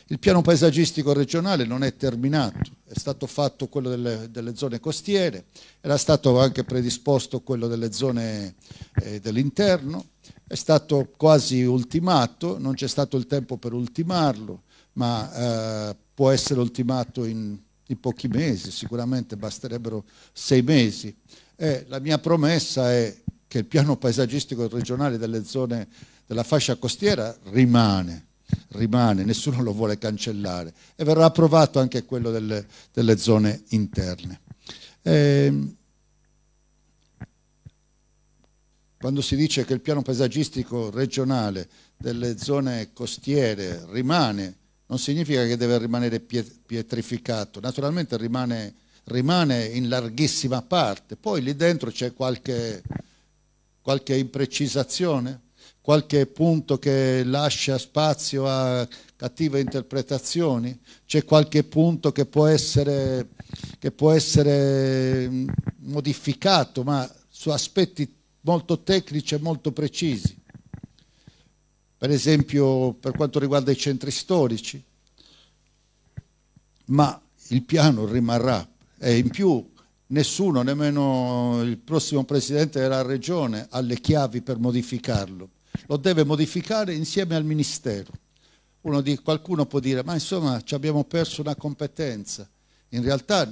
Il piano paesaggistico regionale non è terminato, è stato fatto quello delle, delle, zone costiere, era stato anche predisposto quello delle zone eh, dell'interno, è stato quasi ultimato, non c'è stato il tempo per ultimarlo, ma eh, può essere ultimato in, in, pochi mesi, sicuramente basterebbero sei mesi. E la mia promessa è che il piano paesaggistico regionale delle zone della fascia costiera rimane, rimane nessuno lo vuole cancellare e verrà approvato anche quello delle, delle zone interne. E, ehm, quando si dice che il piano paesaggistico regionale delle zone costiere rimane, non significa che deve rimanere pietrificato, naturalmente rimane, rimane in larghissima parte, poi lì dentro c'è qualche, qualche imprecisazione, qualche punto che lascia spazio a cattive interpretazioni, c'è qualche punto che può, essere, che può essere modificato, ma su aspetti molto tecnici e molto precisi. Per esempio per quanto riguarda i centri storici, ma il piano rimarrà e in più nessuno, nemmeno il prossimo presidente della regione, ha le chiavi per modificarlo. Lo deve modificare insieme al ministero. Di, qualcuno può dire, ma insomma ci abbiamo perso una competenza. In realtà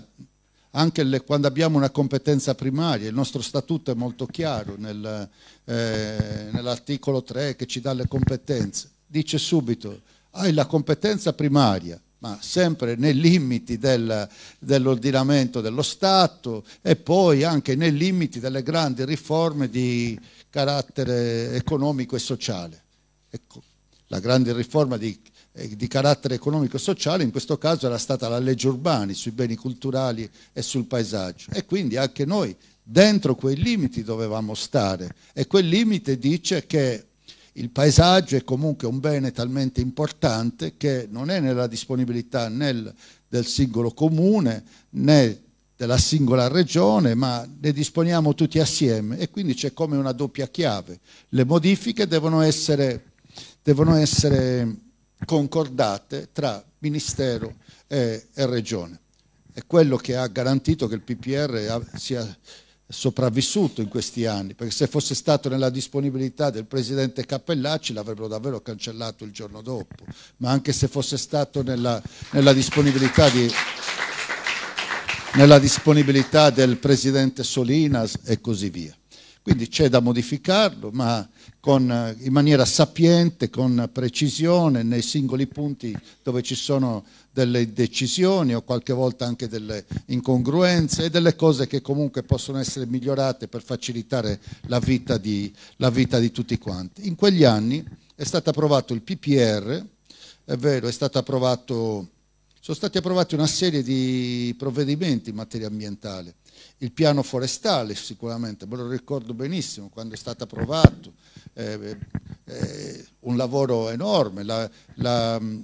anche le, quando abbiamo una competenza primaria, il nostro statuto è molto chiaro nel, eh, nell'articolo 3 che ci dà le competenze, dice subito hai la competenza primaria, ma sempre nei limiti del, dell'ordinamento dello Stato e poi anche nei limiti delle grandi riforme di carattere economico e sociale. Ecco, la grande riforma di eh, di carattere economico e sociale, in questo caso era stata la legge urbani sui beni culturali e sul paesaggio. E quindi anche noi dentro quei limiti dovevamo stare e quel limite dice che il paesaggio è comunque un bene talmente importante che non è nella disponibilità né del singolo comune né della singola regione, ma ne disponiamo tutti assieme e quindi c'è come una doppia chiave. Le modifiche devono essere, devono essere concordate tra Ministero e, e Regione. È quello che ha garantito che il PPR sia sopravvissuto in questi anni, perché se fosse stato nella disponibilità del Presidente Cappellacci l'avrebbero davvero cancellato il giorno dopo, ma anche se fosse stato nella, nella, disponibilità, di, nella disponibilità del Presidente Solinas e così via. Quindi c'è da modificarlo, ma con, eh, in maniera sapiente, con precisione, nei singoli punti dove ci sono delle decisioni o qualche volta anche delle incongruenze e delle cose che comunque possono essere migliorate per facilitare la vita di, la vita di tutti quanti. In quegli anni è stato approvato il PPR, è vero, è stato approvato sono stati approvati una serie di provvedimenti in materia ambientale il piano forestale sicuramente, me lo ricordo benissimo quando è stato approvato, eh, eh, un lavoro enorme, la, la, mm,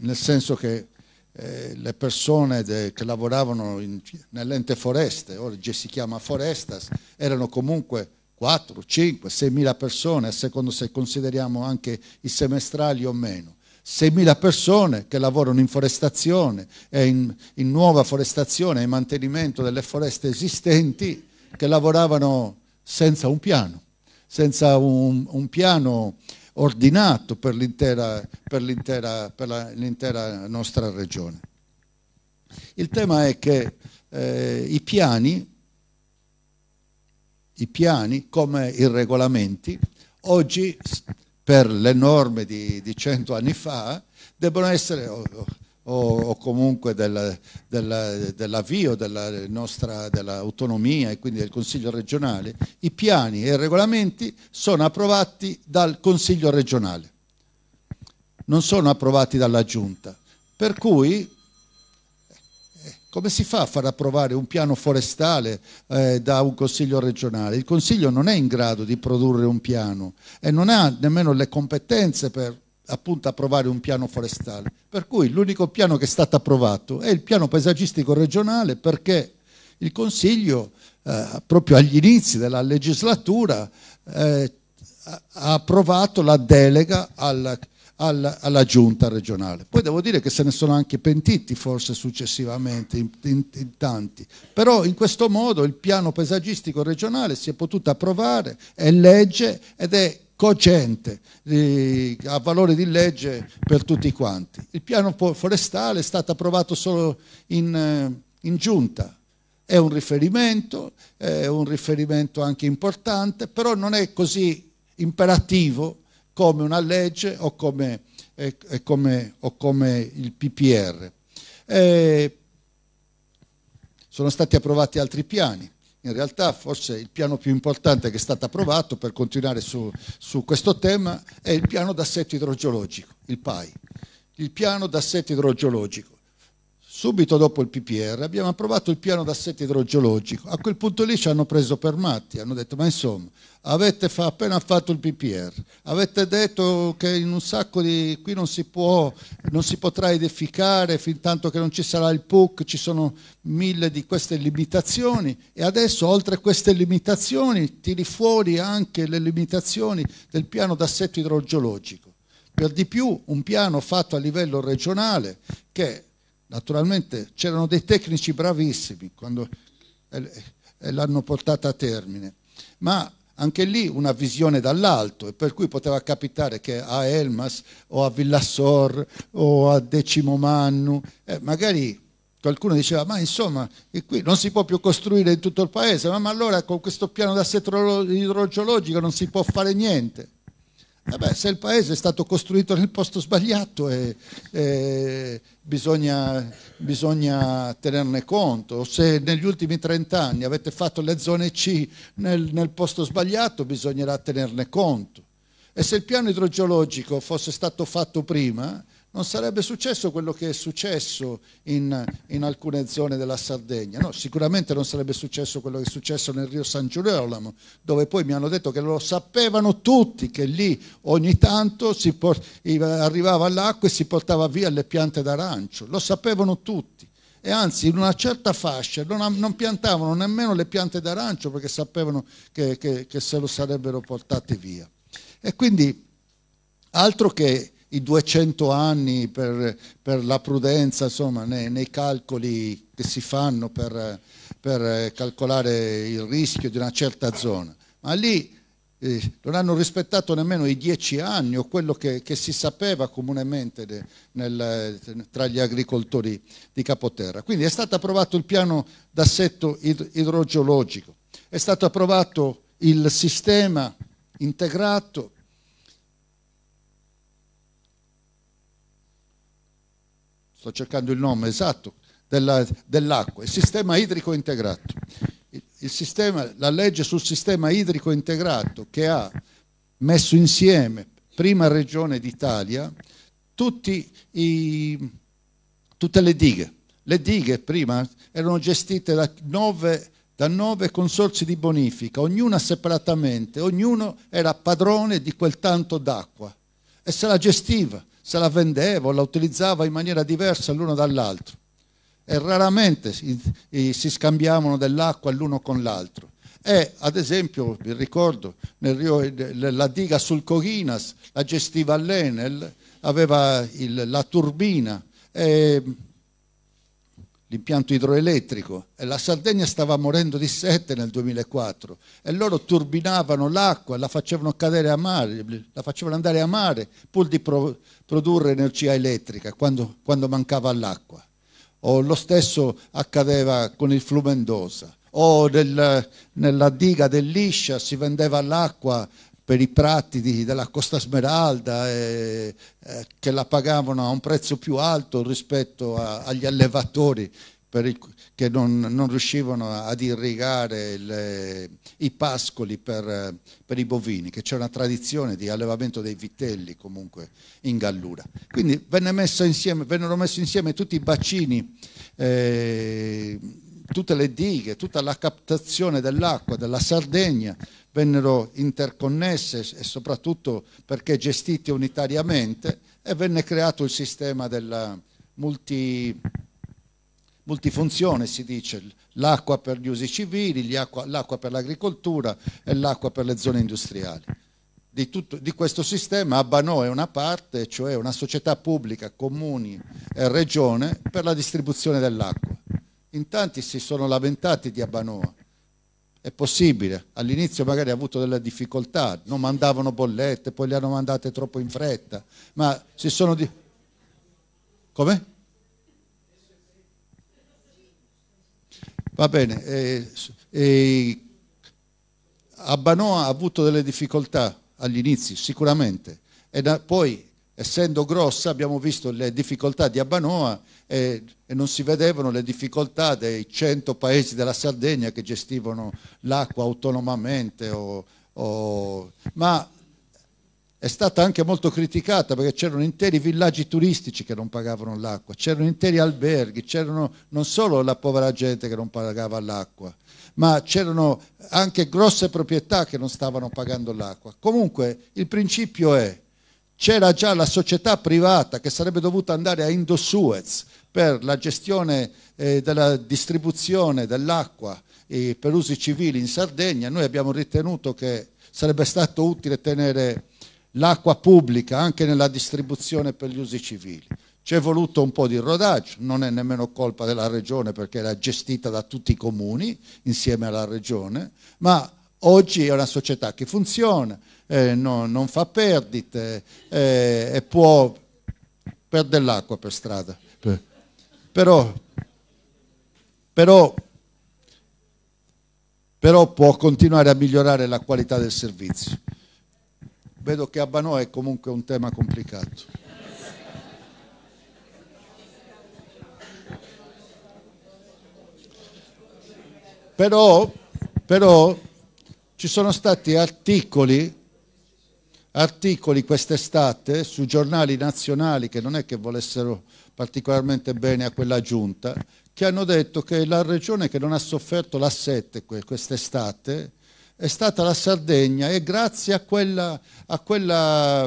nel senso che eh, le persone de, che lavoravano nell'ente foreste, oggi si chiama Forestas, erano comunque 4, 5, 6 mila persone, a secondo se consideriamo anche i semestrali o meno. 6.000 persone che lavorano in forestazione, in, in nuova forestazione, e mantenimento delle foreste esistenti, che lavoravano senza un piano, senza un, un piano ordinato per l'intera, per, l'intera, per l'intera nostra regione. Il tema è che eh, i, piani, i piani, come i regolamenti, oggi per le norme di, cento anni fa, debbono essere o, o, o comunque della, della, dell'avvio della nostra dell'autonomia e quindi del Consiglio regionale, i piani e i regolamenti sono approvati dal Consiglio regionale, non sono approvati dalla Giunta. Per cui come si fa a far approvare un piano forestale eh, da un Consiglio regionale? Il Consiglio non è in grado di produrre un piano e non ha nemmeno le competenze per appunto approvare un piano forestale. Per cui l'unico piano che è stato approvato è il piano paesaggistico regionale perché il Consiglio eh, proprio agli inizi della legislatura eh, ha approvato la delega al alla, alla, giunta regionale. Poi devo dire che se ne sono anche pentiti forse successivamente in, in, in, tanti, però in questo modo il piano paesaggistico regionale si è potuto approvare, è legge ed è cogente, eh, a valore di legge per tutti quanti. Il piano forestale è stato approvato solo in, eh, in giunta, è un riferimento, è un riferimento anche importante, però non è così imperativo come una legge o come, eh, eh come, o come il PPR. Eh, sono stati approvati altri piani. In realtà forse il piano più importante che è stato approvato per continuare su, su questo tema è il piano d'assetto idrogeologico, il PAI, il piano d'assetto idrogeologico Subito dopo il PPR abbiamo approvato il piano d'assetto idrogeologico. A quel punto lì ci hanno preso per matti, hanno detto ma insomma avete fa, appena fatto il PPR, avete detto che in un sacco di... qui non si, può, non si potrà edificare fin tanto che non ci sarà il PUC, ci sono mille di queste limitazioni e adesso oltre a queste limitazioni tiri fuori anche le limitazioni del piano d'assetto idrogeologico. Per di più un piano fatto a livello regionale che Naturalmente c'erano dei tecnici bravissimi quando eh, eh, l'hanno portata a termine, ma anche lì una visione dall'alto e per cui poteva capitare che a Elmas o a Villasor o a Decimomannu, eh, magari qualcuno diceva ma insomma qui non si può più costruire in tutto il paese, ma, ma allora con questo piano d'assetto idrogeologico non si può fare niente. Eh beh, se il paese è stato costruito nel posto sbagliato e, eh, e eh, bisogna, bisogna, tenerne conto, o se negli ultimi 30 anni avete fatto le zone C nel, nel posto sbagliato bisognerà tenerne conto. E se il piano idrogeologico fosse stato fatto prima, non sarebbe successo quello che è successo in, in alcune zone della Sardegna, no, sicuramente non sarebbe successo quello che è successo nel Rio San Girolamo, dove poi mi hanno detto che lo sapevano tutti, che lì ogni tanto arrivava l'acqua e si portava via le piante d'arancio, lo sapevano tutti. E anzi, in una certa fascia non, non piantavano nemmeno le piante d'arancio perché sapevano che, che, che se lo sarebbero portate via. E quindi altro che i 200 anni per, per la prudenza, insomma, nei, nei, calcoli che si fanno per, per, calcolare il rischio di una certa zona. Ma lì eh, non hanno rispettato nemmeno i 10 anni o quello che, che si sapeva comunemente de, nel, tra gli agricoltori di Capoterra. Quindi è stato approvato il piano d'assetto idrogeologico, è stato approvato il sistema integrato sto cercando il nome esatto, dell'acqua, il sistema idrico integrato. Il, il sistema, la legge sul sistema idrico integrato che ha messo insieme, prima regione d'Italia, i, tutte le dighe. Le dighe prima erano gestite da nove, da nove consorsi di bonifica, ognuna separatamente, ognuno era padrone di quel tanto d'acqua e se la gestiva se la vendeva o la utilizzava in maniera diversa l'uno dall'altro e raramente si, si scambiavano dell'acqua l'uno con l'altro. E ad esempio, vi ricordo, Rio, la diga sul Coghinas la gestiva l'Enel, aveva il, la turbina e l'impianto idroelettrico e la Sardegna stava morendo di sette nel 2004 e loro turbinavano l'acqua, la facevano cadere a mare, la facevano andare a mare pur di pro produrre energia elettrica quando, quando mancava l'acqua. O lo stesso accadeva con il Flumendosa o nel, nella diga dell'Iscia si vendeva l'acqua per i prati di, della Costa Smeralda eh, eh, che la pagavano a un prezzo più alto rispetto a, agli allevatori il, che non, non, riuscivano ad irrigare le, i pascoli per, per, i bovini, che c'è una tradizione di allevamento dei vitelli comunque in Gallura. Quindi insieme, vennero messi insieme tutti i bacini. Eh, tutte le dighe, tutta la captazione dell'acqua della Sardegna vennero interconnesse e soprattutto perché gestite unitariamente e venne creato il sistema della multi, multifunzione, si dice, l'acqua per gli usi civili, l'acqua per l'agricoltura e l'acqua per le zone industriali. Di, tutto, di, questo sistema Abano è una parte, cioè una società pubblica, comuni e regione per la distribuzione dell'acqua. In tanti si sono lamentati di Abbanò, è possibile, all'inizio magari ha avuto delle difficoltà, non mandavano bollette, poi le hanno mandate troppo in fretta, ma si sono... Di... Come? Va bene, eh, eh, Abbanoa ha avuto delle difficoltà agli inizi, sicuramente, e da, poi essendo grossa abbiamo visto le difficoltà di Abbanoa e, e non si vedevano le difficoltà dei 100 paesi della Sardegna che gestivano l'acqua autonomamente. O, o... ma è stata anche molto criticata perché c'erano interi villaggi turistici che non pagavano l'acqua, c'erano interi alberghi, c'erano non solo la povera gente che non pagava l'acqua, ma c'erano anche grosse proprietà che non stavano pagando l'acqua. Comunque il principio è c'era già la società privata che sarebbe dovuta andare a Indosuez per la gestione eh, della distribuzione dell'acqua eh, per usi civili in Sardegna, noi abbiamo ritenuto che sarebbe stato utile tenere l'acqua pubblica anche nella distribuzione per gli usi civili. Ci è voluto un po' di rodaggio, non è nemmeno colpa della regione perché era gestita da tutti i comuni insieme alla regione, ma oggi è una società che funziona, eh, no, non fa perdite eh, e può perdere l'acqua per strada. Eh. Però, però, però può continuare a migliorare la qualità del servizio. Vedo che Abbanò è comunque un tema complicato. Però, però, ci sono stati articoli articoli quest'estate su giornali nazionali che non è che volessero particolarmente bene a quella giunta, che hanno detto che la regione che non ha sofferto l'assetto quest'estate è stata la Sardegna e grazie a quella, a quella,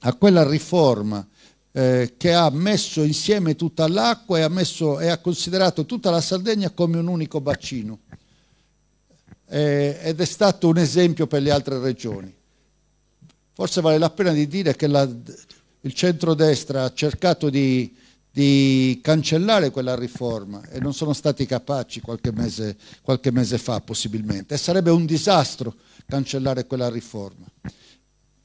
a quella riforma eh, che ha messo insieme tutta l'acqua e ha, messo, e ha considerato tutta la Sardegna come un unico bacino eh, ed è stato un esempio per le altre regioni forse vale la pena di dire che la, il centrodestra ha cercato di, di cancellare quella riforma e non sono stati capaci qualche mese, qualche mese, fa possibilmente e sarebbe un disastro cancellare quella riforma.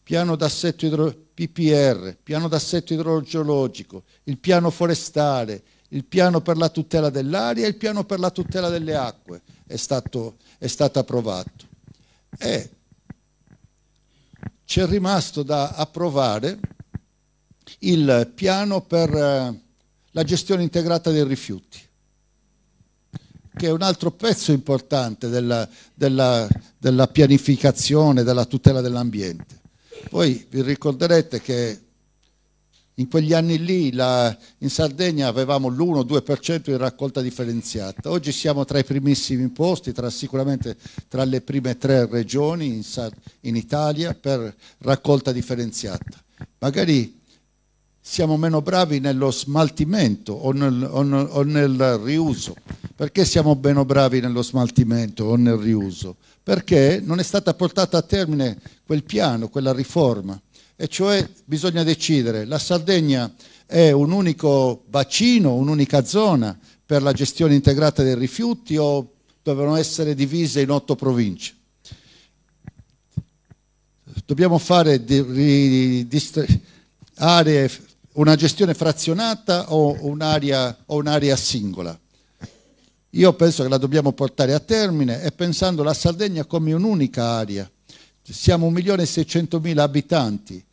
Piano d'assetto idro- PPR, piano d'assetto idrogeologico, il piano forestale, il piano per la tutela dell'aria e il piano per la tutela delle acque è stato, è stato approvato. E ci è rimasto da approvare il piano per eh, la gestione integrata dei rifiuti, che è un altro pezzo importante della, della, della pianificazione, della tutela dell'ambiente. Voi vi ricorderete che in quegli anni lì la, in Sardegna avevamo l'1-2% di raccolta differenziata, oggi siamo tra i primissimi posti, tra, sicuramente tra le prime tre regioni in, in Italia per raccolta differenziata. Magari siamo meno bravi nello smaltimento o nel, o, o nel, riuso. Perché siamo meno bravi nello smaltimento o nel riuso? Perché non è stata portata a termine quel piano, quella riforma e cioè bisogna decidere, la Sardegna è un unico bacino, un'unica zona per la gestione integrata dei rifiuti o devono essere divise in otto province? Dobbiamo fare aree, una gestione frazionata o un'area un singola? Io penso che la dobbiamo portare a termine e pensando la Sardegna come un'unica area siamo 1.600.000 abitanti.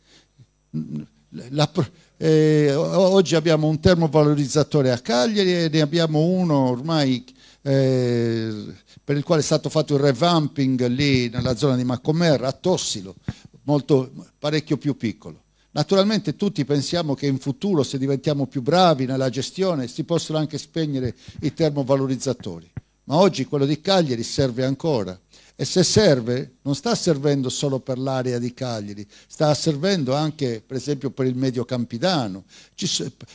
La, eh, oggi abbiamo un termovalorizzatore a Cagliari e ne abbiamo uno ormai eh, per il quale è stato fatto il revamping lì nella zona di Macomer, a Tossilo, molto, parecchio più piccolo. Naturalmente tutti pensiamo che in futuro, se diventiamo più bravi nella gestione, si possono anche spegnere i termovalorizzatori, ma oggi quello di Cagliari serve ancora. E se serve, non sta servendo solo per l'area di Cagliari, sta servendo anche per esempio per il Medio Campidano, Ci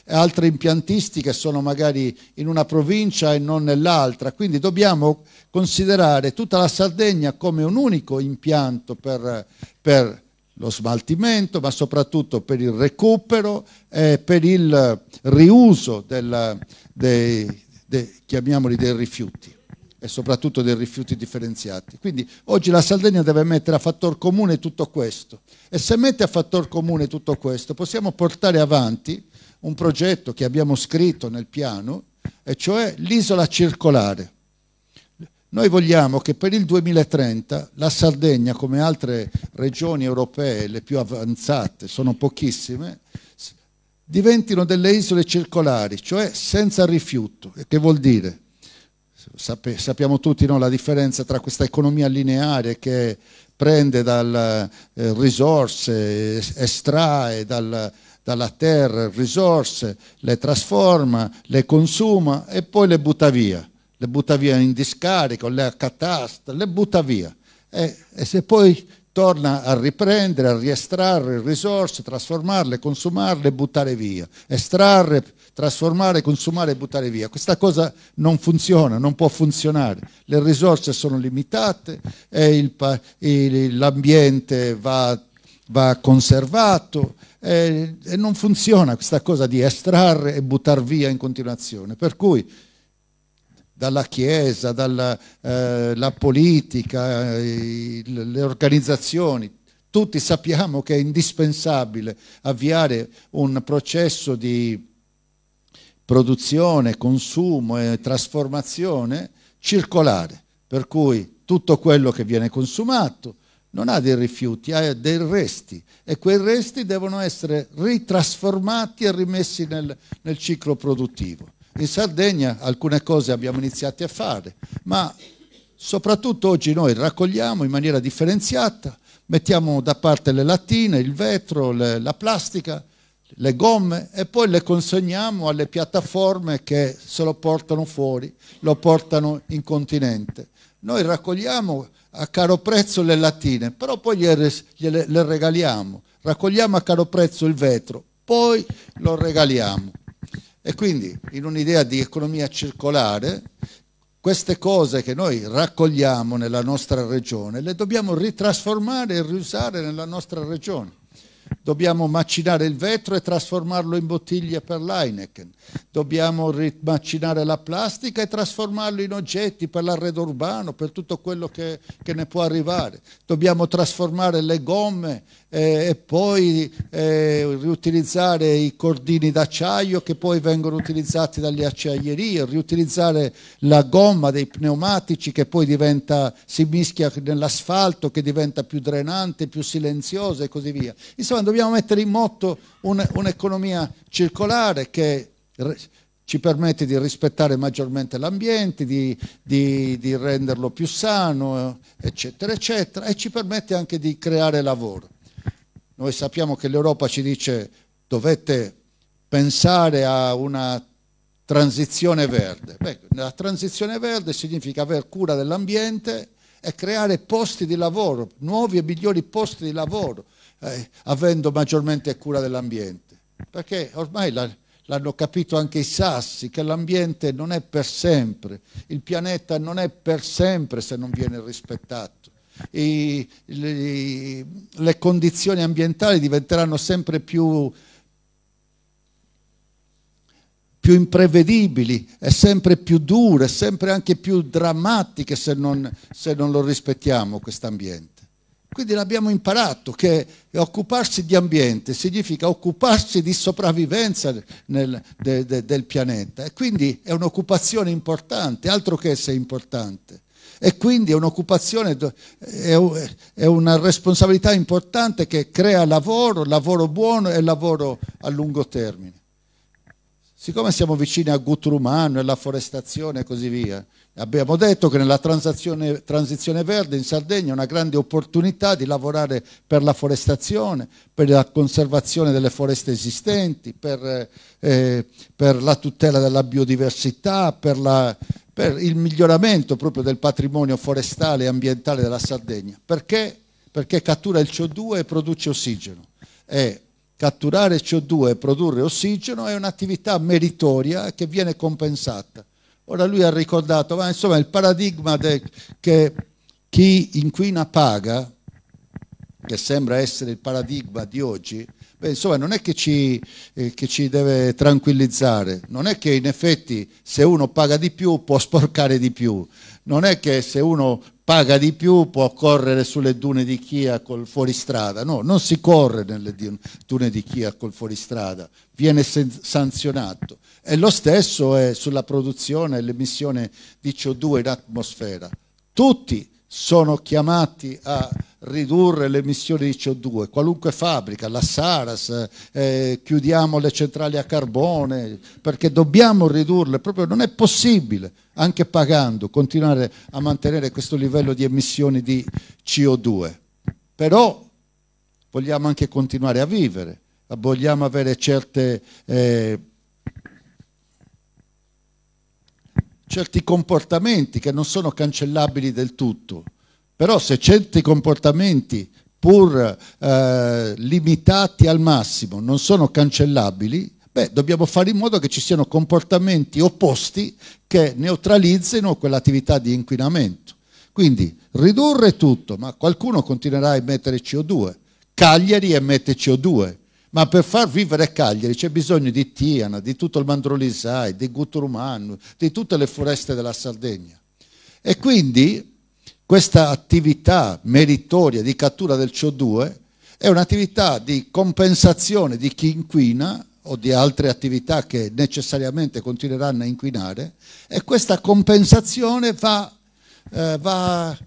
altre impiantistiche sono magari in una provincia e non nell'altra, quindi dobbiamo considerare tutta la Sardegna come un unico impianto per, per lo smaltimento, ma soprattutto per il recupero e per il riuso del, dei, dei, dei rifiuti e soprattutto dei rifiuti differenziati. Quindi oggi la Sardegna deve mettere a fattor comune tutto questo e se mette a fattor comune tutto questo possiamo portare avanti un progetto che abbiamo scritto nel piano e cioè l'isola circolare. Noi vogliamo che per il 2030 la Sardegna, come altre regioni europee, le più avanzate, sono pochissime, diventino delle isole circolari, cioè senza rifiuto. Che vuol dire? Sape, sappiamo tutti no, la differenza tra questa economia lineare che prende dalle eh, risorse, estrae dal, dalla terra risorse, le trasforma, le consuma e poi le butta via. Le butta via in discarico, le accatasta, le butta via. E, e se poi torna a riprendere, a riestrarre risorse, trasformarle, consumarle e buttare via. Estrarre, trasformare, consumare e buttare via. Questa cosa non funziona, non può funzionare. Le risorse sono limitate, l'ambiente va, va, conservato e, e non funziona questa cosa di estrarre e buttare via in continuazione. Per cui dalla Chiesa, dalla eh, politica, eh, le organizzazioni, tutti sappiamo che è indispensabile avviare un processo di produzione, consumo e trasformazione circolare, per cui tutto quello che viene consumato non ha dei rifiuti, ha dei resti e quei resti devono essere ritrasformati e rimessi nel, nel ciclo produttivo. In Sardegna alcune cose abbiamo iniziato a fare, ma soprattutto oggi noi raccogliamo in maniera differenziata, mettiamo da parte le lattine, il vetro, le, la plastica le gomme e poi le consegniamo alle piattaforme che se lo portano fuori, lo portano in continente. Noi raccogliamo a caro prezzo le latine, però poi gliele, le regaliamo, raccogliamo a caro prezzo il vetro, poi lo regaliamo. E quindi in un'idea di economia circolare, queste cose che noi raccogliamo nella nostra regione le dobbiamo ritrasformare e riusare nella nostra regione. Dobbiamo macinare il vetro e trasformarlo in bottiglie per l'Heineken. Dobbiamo macinare la plastica e trasformarlo in oggetti per l'arredo urbano, per tutto quello che, che ne può arrivare. Dobbiamo trasformare le gomme eh, e poi eh, riutilizzare i cordini d'acciaio che poi vengono utilizzati dalle acciaierie, riutilizzare la gomma dei pneumatici che poi diventa, si mischia nell'asfalto, che diventa più drenante, più silenziosa e così via. Insomma, dicevano dobbiamo mettere in moto un, un'economia circolare che ci permette di rispettare maggiormente l'ambiente, di, di, di, renderlo più sano, eccetera, eccetera, e ci permette anche di creare lavoro. Noi sappiamo che l'Europa ci dice dovete pensare a una transizione verde. Beh, la transizione verde significa aver cura dell'ambiente e creare posti di lavoro, nuovi e migliori posti di lavoro eh, avendo maggiormente cura dell'ambiente, perché ormai la, l'hanno capito anche i sassi, che l'ambiente non è per sempre, il pianeta non è per sempre se non viene rispettato. I, le, le condizioni ambientali diventeranno sempre più, più imprevedibili, sempre più dure, sempre anche più drammatiche se non, se non lo rispettiamo questo ambiente. Quindi l'abbiamo imparato che occuparsi di ambiente significa occuparsi di sopravvivenza nel, de, de, del pianeta e quindi è un'occupazione importante, altro che se importante. E quindi è un'occupazione, è una responsabilità importante che crea lavoro, lavoro buono e lavoro a lungo termine. Siccome siamo vicini a Gutrumano e alla forestazione e così via, Abbiamo detto che nella transizione verde in Sardegna è una grande opportunità di lavorare per la forestazione, per la conservazione delle foreste esistenti, per, eh, per la tutela della biodiversità, per, la, per, il miglioramento proprio del patrimonio forestale e ambientale della Sardegna. Perché? Perché cattura il CO2 e produce ossigeno. E catturare CO2 e produrre ossigeno è un'attività meritoria che viene compensata Ora lui ha ricordato, ma insomma il paradigma che chi inquina paga, che sembra essere il paradigma di oggi, beh, insomma non è che ci, eh, che ci deve tranquillizzare, non è che in effetti se uno paga di più può sporcare di più, non è che se uno paga di più può correre sulle dune di Chia col fuoristrada, no, non si corre nelle dune di Chia col fuoristrada, viene sanzionato. E lo stesso è sulla produzione e l'emissione di CO2 in atmosfera. Tutti sono chiamati a ridurre le emissioni di CO2, qualunque fabbrica, la Saras, eh, chiudiamo le centrali a carbone, perché dobbiamo ridurle, proprio non è possibile, anche pagando, continuare a mantenere questo livello di emissioni di CO2. Però vogliamo anche continuare a vivere, vogliamo avere certe... Eh, certi comportamenti che non sono cancellabili del tutto, però se certi comportamenti pur eh, limitati al massimo non sono cancellabili, beh, dobbiamo fare in modo che ci siano comportamenti opposti che neutralizzino quell'attività di inquinamento. Quindi ridurre tutto, ma qualcuno continuerà a emettere CO2. Cagliari emette CO2, ma per far vivere Cagliari c'è bisogno di Tiana, di tutto il Mandrolisai, di Gutturumanu, di tutte le foreste della Sardegna. E quindi questa attività meritoria di cattura del CO2 è un'attività di compensazione di chi inquina o di altre attività che necessariamente continueranno a inquinare e questa compensazione va, eh, va,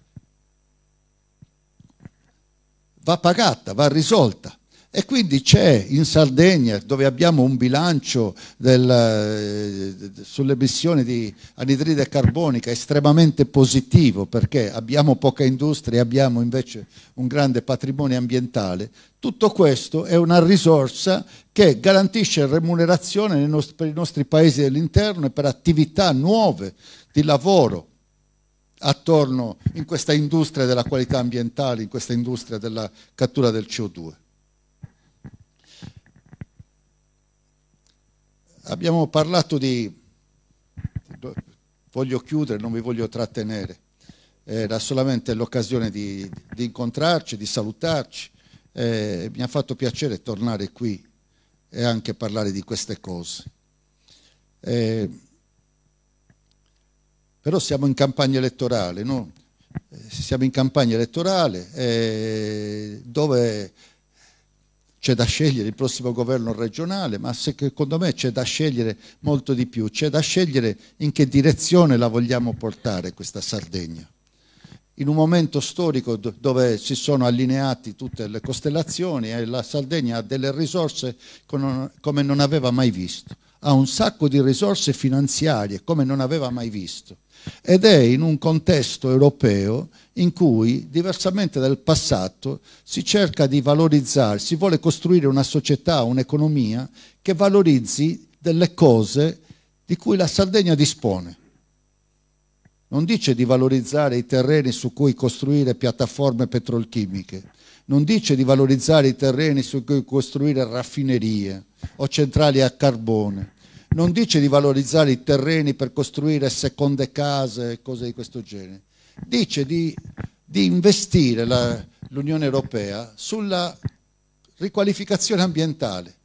va pagata, va risolta. E quindi c'è in Sardegna, dove abbiamo un bilancio del, eh, sull'emissione di anidride carbonica estremamente positivo, perché abbiamo poca industria e abbiamo invece un grande patrimonio ambientale, tutto questo è una risorsa che garantisce remunerazione nostri, per i nostri paesi dell'interno e per attività nuove di lavoro attorno in questa industria della qualità ambientale, in questa industria della cattura del CO2. abbiamo parlato di... Voglio chiudere, non vi voglio trattenere, era solamente l'occasione di, di, incontrarci, di salutarci. Eh, mi ha fatto piacere tornare qui e anche parlare di queste cose. Eh, però siamo in campagna elettorale, no? Eh, siamo in campagna elettorale eh, dove c'è da scegliere il prossimo governo regionale, ma secondo me c'è da scegliere molto di più, c'è da scegliere in che direzione la vogliamo portare questa Sardegna. In un momento storico dove si sono allineati tutte le costellazioni e la Sardegna ha delle risorse come non aveva mai visto, ha un sacco di risorse finanziarie come non aveva mai visto ed è in un contesto europeo in cui, diversamente dal passato, si cerca di valorizzare, si vuole costruire una società, un'economia che valorizzi delle cose di cui la Sardegna dispone. Non dice di valorizzare i terreni su cui costruire piattaforme petrolchimiche, non dice di valorizzare i terreni su cui costruire raffinerie o centrali a carbone, non dice di valorizzare i terreni per costruire seconde case e cose di questo genere, dice di, di investire l'Unione Europea sulla riqualificazione ambientale,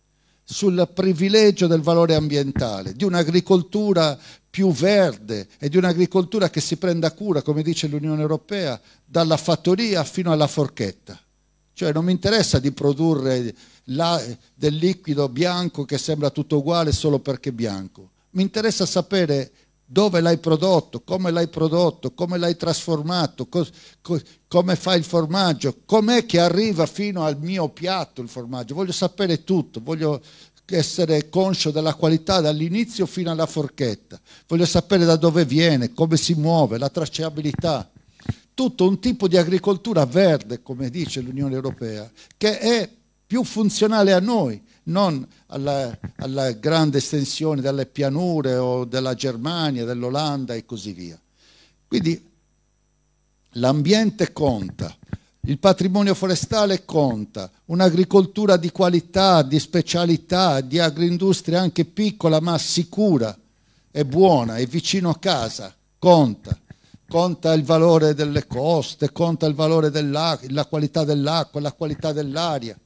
sul privilegio del valore ambientale, di un'agricoltura più verde e di un'agricoltura che si prenda cura, come dice l'Unione Europea, dalla fattoria fino alla forchetta. Cioè non mi interessa di produrre là, del liquido bianco che sembra tutto uguale solo perché è bianco. Mi interessa sapere dove l'hai prodotto, come l'hai prodotto, come l'hai trasformato, co- co- come fai il formaggio, com'è che arriva fino al mio piatto il formaggio. Voglio sapere tutto, voglio essere conscio della qualità dall'inizio fino alla forchetta, voglio sapere da dove viene, come si muove, la tracciabilità. Tutto un tipo di agricoltura verde, come dice l'Unione Europea, che è più funzionale a noi, non alla, alla grande estensione delle pianure o della Germania, dell'Olanda e così via. Quindi l'ambiente conta, il patrimonio forestale conta, un'agricoltura di qualità, di specialità, di agroindustria anche piccola ma sicura e buona e vicino a casa, conta. Conta il valore delle coste, conta il valore dell'acqua, la qualità dell'acqua, la qualità dell'aria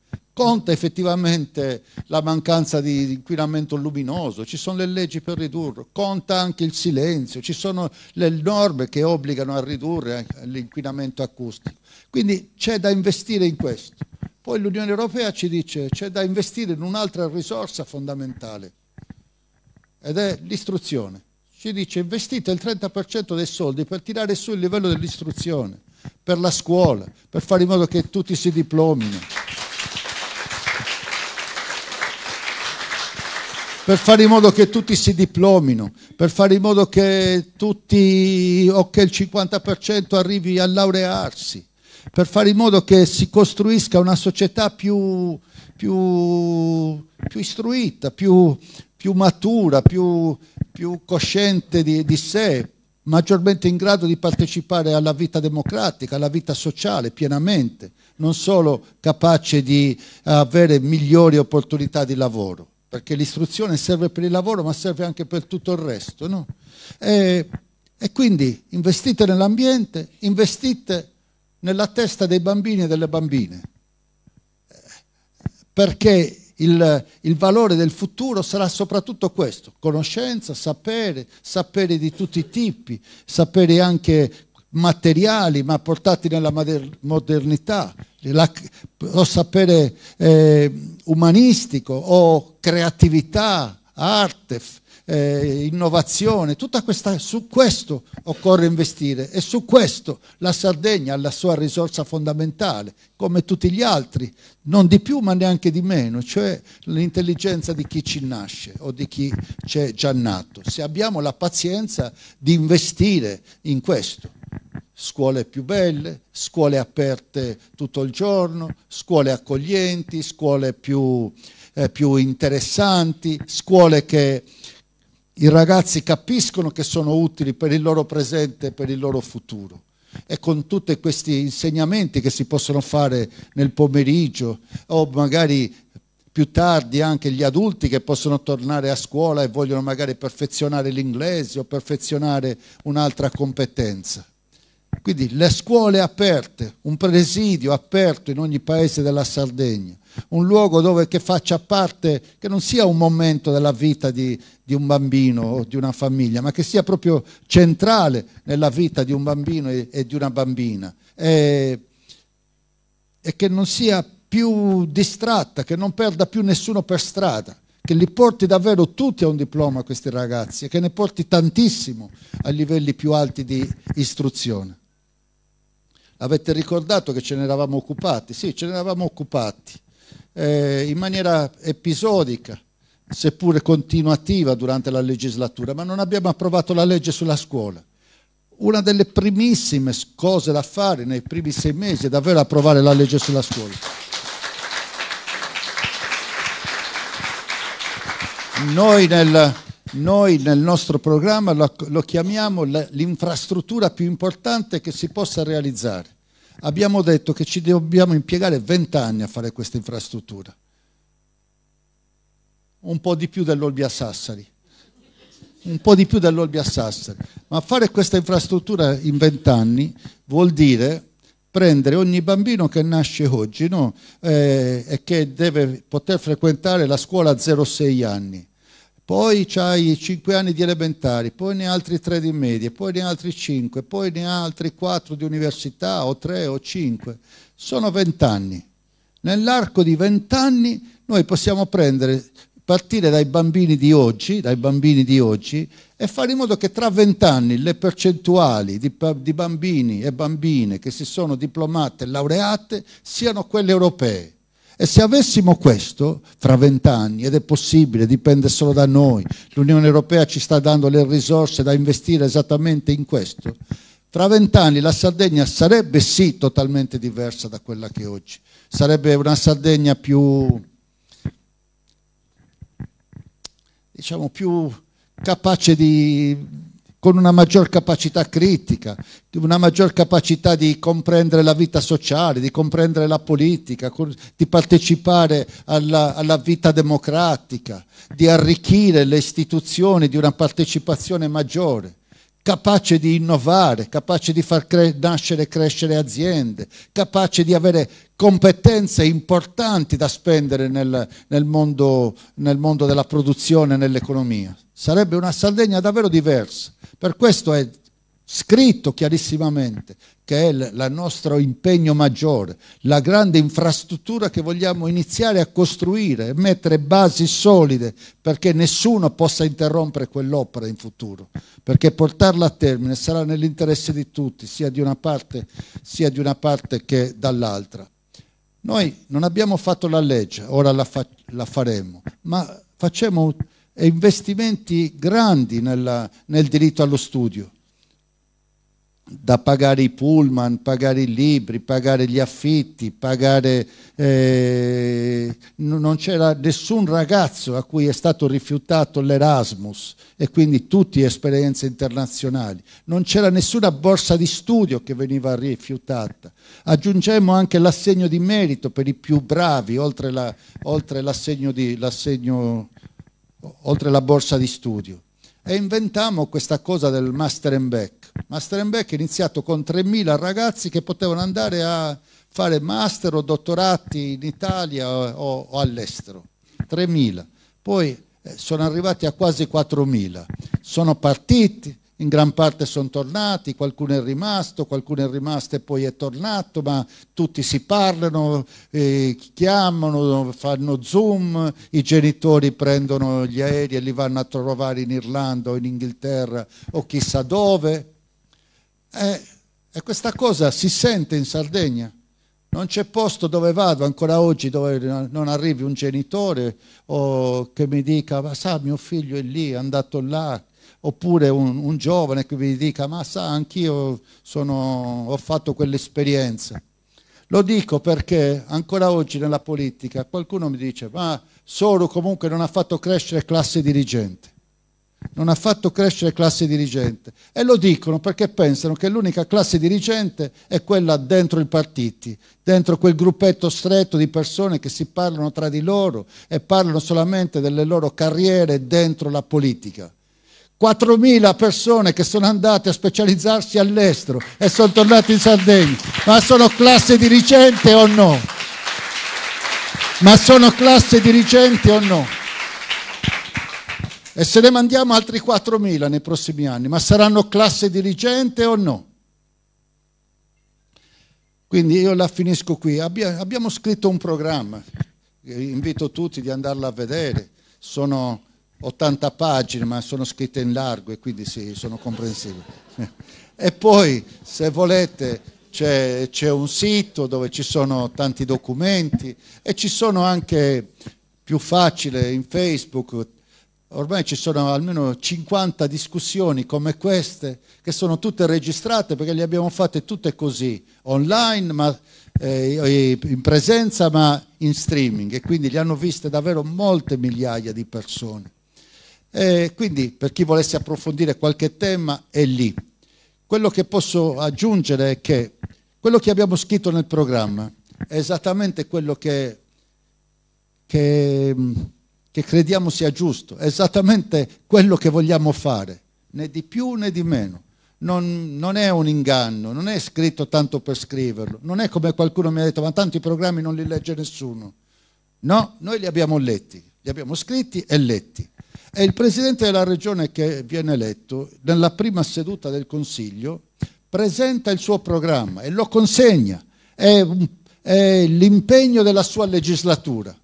conta effettivamente la mancanza di inquinamento luminoso, ci sono le leggi per ridurlo, conta anche il silenzio, ci sono le norme che obbligano a ridurre l'inquinamento acustico. Quindi c'è da investire in questo. Poi l'Unione Europea ci dice c'è da investire in un'altra risorsa fondamentale ed è l'istruzione. Ci dice investite il 30% dei soldi per tirare su il livello dell'istruzione, per la scuola, per fare in modo che tutti si diplomino. per fare in modo che tutti si diplomino, per fare in modo che tutti o che il 50% arrivi a laurearsi, per fare in modo che si costruisca una società più, più, più istruita, più, più matura, più, cosciente di, di sé, maggiormente in grado di partecipare alla vita democratica, alla vita sociale pienamente, non solo capace di avere migliori opportunità di lavoro perché l'istruzione serve per il lavoro ma serve anche per tutto il resto. No? E, e quindi investite nell'ambiente, investite nella testa dei bambini e delle bambine, perché il, il, valore del futuro sarà soprattutto questo, conoscenza, sapere, sapere di tutti i tipi, sapere anche materiali, ma portati nella modernità, la, o sapere eh, umanistico, o creatività, arte, eh, innovazione, tutta questa, su questo occorre investire e su questo la Sardegna ha la sua risorsa fondamentale, come tutti gli altri, non di più ma neanche di meno, cioè l'intelligenza di chi ci nasce o di chi c'è già nato, se abbiamo la pazienza di investire in questo scuole più belle, scuole aperte tutto il giorno, scuole accoglienti, scuole più, eh, più interessanti, scuole che i ragazzi capiscono che sono utili per il loro presente e per il loro futuro. E con tutti questi insegnamenti che si possono fare nel pomeriggio o magari più tardi anche gli adulti che possono tornare a scuola e vogliono magari perfezionare l'inglese o perfezionare un'altra competenza. Quindi le scuole aperte, un presidio aperto in ogni paese della Sardegna, un luogo dove che faccia parte, che non sia un momento della vita di, di un bambino o di una famiglia, ma che sia proprio centrale nella vita di un bambino e, e di una bambina. E, e che non sia più distratta, che non perda più nessuno per strada, che li porti davvero tutti a un diploma questi ragazzi e che ne porti tantissimo a livelli più alti di istruzione avete ricordato che ce ne eravamo occupati, sì, ce ne eravamo occupati eh, in maniera episodica, seppure continuativa durante la legislatura, ma non abbiamo approvato la legge sulla scuola. Una delle primissime cose da fare nei primi sei mesi è davvero approvare la legge sulla scuola. Noi nel, noi nel nostro programma lo, lo chiamiamo l'infrastruttura più importante che si possa realizzare. Abbiamo detto che ci dobbiamo impiegare 20 anni a fare questa infrastruttura, un po' di più dell'Olbia Sassari, un po' di più dell'Olbia Sassari, ma fare questa infrastruttura in 20 anni vuol dire prendere ogni bambino che nasce oggi no? eh, e che deve poter frequentare la scuola a 0-6 anni poi hai 5 anni di elementari, poi ne altri 3 di media, poi ne altri 5, poi ne altri 4 di università o 3 o 5. Sono 20 anni. Nell'arco di 20 anni noi possiamo prendere, partire dai bambini di oggi, dai bambini di oggi e fare in modo che tra 20 anni le percentuali di, di bambini e bambine che si sono diplomate e laureate siano quelle europee e se avessimo questo fra vent'anni, ed è possibile, dipende solo da noi, l'Unione Europea ci sta dando le risorse da investire esattamente in questo, fra vent'anni la Sardegna sarebbe sì totalmente diversa da quella che è oggi, sarebbe una Sardegna più, diciamo, più capace di con una maggior capacità critica, una maggior capacità di comprendere la vita sociale, di comprendere la politica, di partecipare alla, alla vita democratica, di arricchire le istituzioni di una partecipazione maggiore capace di innovare, capace di far cre- nascere e crescere aziende, capace di avere competenze importanti da spendere nel, nel, mondo, nel mondo della produzione e nell'economia. Sarebbe una Sardegna davvero diversa. Per questo è scritto chiarissimamente che è il nostro impegno maggiore, la grande infrastruttura che vogliamo iniziare a costruire e mettere basi solide perché nessuno possa interrompere quell'opera in futuro, perché portarla a termine sarà nell'interesse di tutti, sia di una parte, sia di una parte che dall'altra. Noi non abbiamo fatto la legge, ora la, fa- la faremo, ma facciamo e investimenti grandi nella, nel diritto allo studio, da pagare i pullman, pagare i libri, pagare gli affitti, pagare... Eh, non c'era nessun ragazzo a cui è stato rifiutato l'Erasmus e quindi tutte le esperienze internazionali. Non c'era nessuna borsa di studio che veniva rifiutata. Aggiungemmo anche l'assegno di merito per i più bravi, oltre, la, oltre l'assegno di... L'assegno oltre la borsa di studio. E inventammo questa cosa del Master and Back. Master and Back è iniziato con 3.000 ragazzi che potevano andare a fare master o dottorati in Italia o, o all'estero. 3.000. Poi eh, sono arrivati a quasi 4.000. Sono partiti, in gran parte sono tornati, qualcuno è rimasto, qualcuno è rimasto e poi è tornato, ma tutti si parlano, eh, chiamano, fanno zoom, i genitori prendono gli aerei e li vanno a trovare in Irlanda o in Inghilterra o chissà dove. Eh, e questa cosa si sente in Sardegna. Non c'è posto dove vado ancora oggi dove non arrivi un genitore o che mi dica, ma sa, mio figlio è lì, è andato là, oppure un, un giovane che vi dica ma sa anch'io sono, ho fatto quell'esperienza. Lo dico perché ancora oggi nella politica qualcuno mi dice ma Soro comunque non ha fatto crescere classe dirigente non ha fatto crescere classe dirigente e lo dicono perché pensano che l'unica classe dirigente è quella dentro i partiti, dentro quel gruppetto stretto di persone che si parlano tra di loro e parlano solamente delle loro carriere dentro la politica. 4.000 persone che sono andate a specializzarsi all'estero e sono tornate in Sardegna. Ma sono classe dirigente o no? Ma sono classe dirigente o no? E se ne mandiamo altri 4.000 nei prossimi anni, ma saranno classe dirigente o no? Quindi io la finisco qui. abbiamo scritto un programma, invito tutti di andarla a vedere. Sono 80 pagine, ma sono scritte in largo e quindi sì, sono comprensibili. E poi, se volete, c'è, un sito dove ci sono tanti documenti e ci sono anche più facile in Facebook. Ormai ci sono almeno 50 discussioni come queste che sono tutte registrate perché le abbiamo fatte tutte così, online, ma, eh, in presenza ma in streaming e quindi le hanno viste davvero molte migliaia di persone. E quindi per chi volesse approfondire qualche tema è lì. Quello che posso aggiungere è che quello che abbiamo scritto nel programma è esattamente quello che, che, che crediamo sia giusto, è esattamente quello che vogliamo fare, né di più né di meno. Non, non, è un inganno, non è scritto tanto per scriverlo, non è come qualcuno mi ha detto ma tanto i programmi non li legge nessuno. No, noi li abbiamo letti, li abbiamo scritti e letti. E il Presidente della Regione che viene eletto, nella prima seduta del Consiglio, presenta il suo programma e lo consegna. È, è l'impegno della sua legislatura.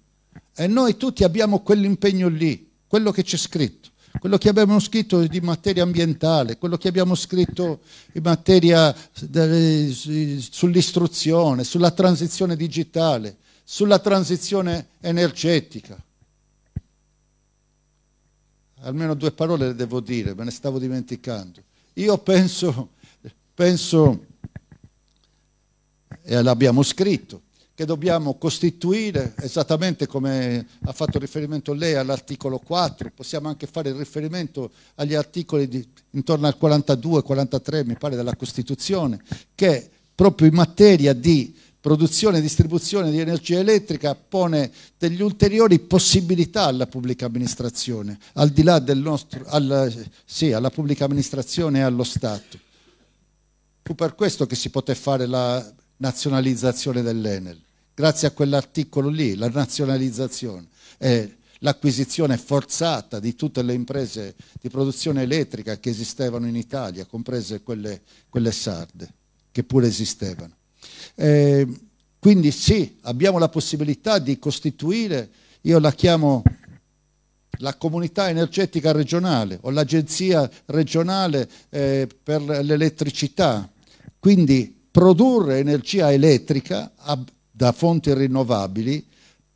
E noi tutti abbiamo quell'impegno lì, quello che c'è scritto quello che abbiamo scritto di materia ambientale, quello che abbiamo scritto in materia sull'istruzione, sulla transizione digitale, sulla transizione energetica almeno due parole le devo dire, me ne stavo dimenticando. Io penso, penso e l'abbiamo scritto, che dobbiamo costituire, esattamente come ha fatto riferimento lei all'articolo 4, possiamo anche fare riferimento agli articoli di, intorno al 42-43, mi pare, della Costituzione, che proprio in materia di produzione e distribuzione di energia elettrica pone degli ulteriori possibilità alla pubblica amministrazione, al di là del nostro, alla, sì, alla pubblica amministrazione e allo Stato. Fu per questo che si poté fare la nazionalizzazione dell'Enel, grazie a quell'articolo lì, la nazionalizzazione. Eh, l'acquisizione forzata di tutte le imprese di produzione elettrica che esistevano in Italia, comprese quelle, quelle sarde, che pure esistevano. Eh, quindi sì, abbiamo la possibilità di costituire, io la chiamo la comunità energetica regionale o l'agenzia regionale eh, per l'elettricità. Quindi produrre energia elettrica da fonti rinnovabili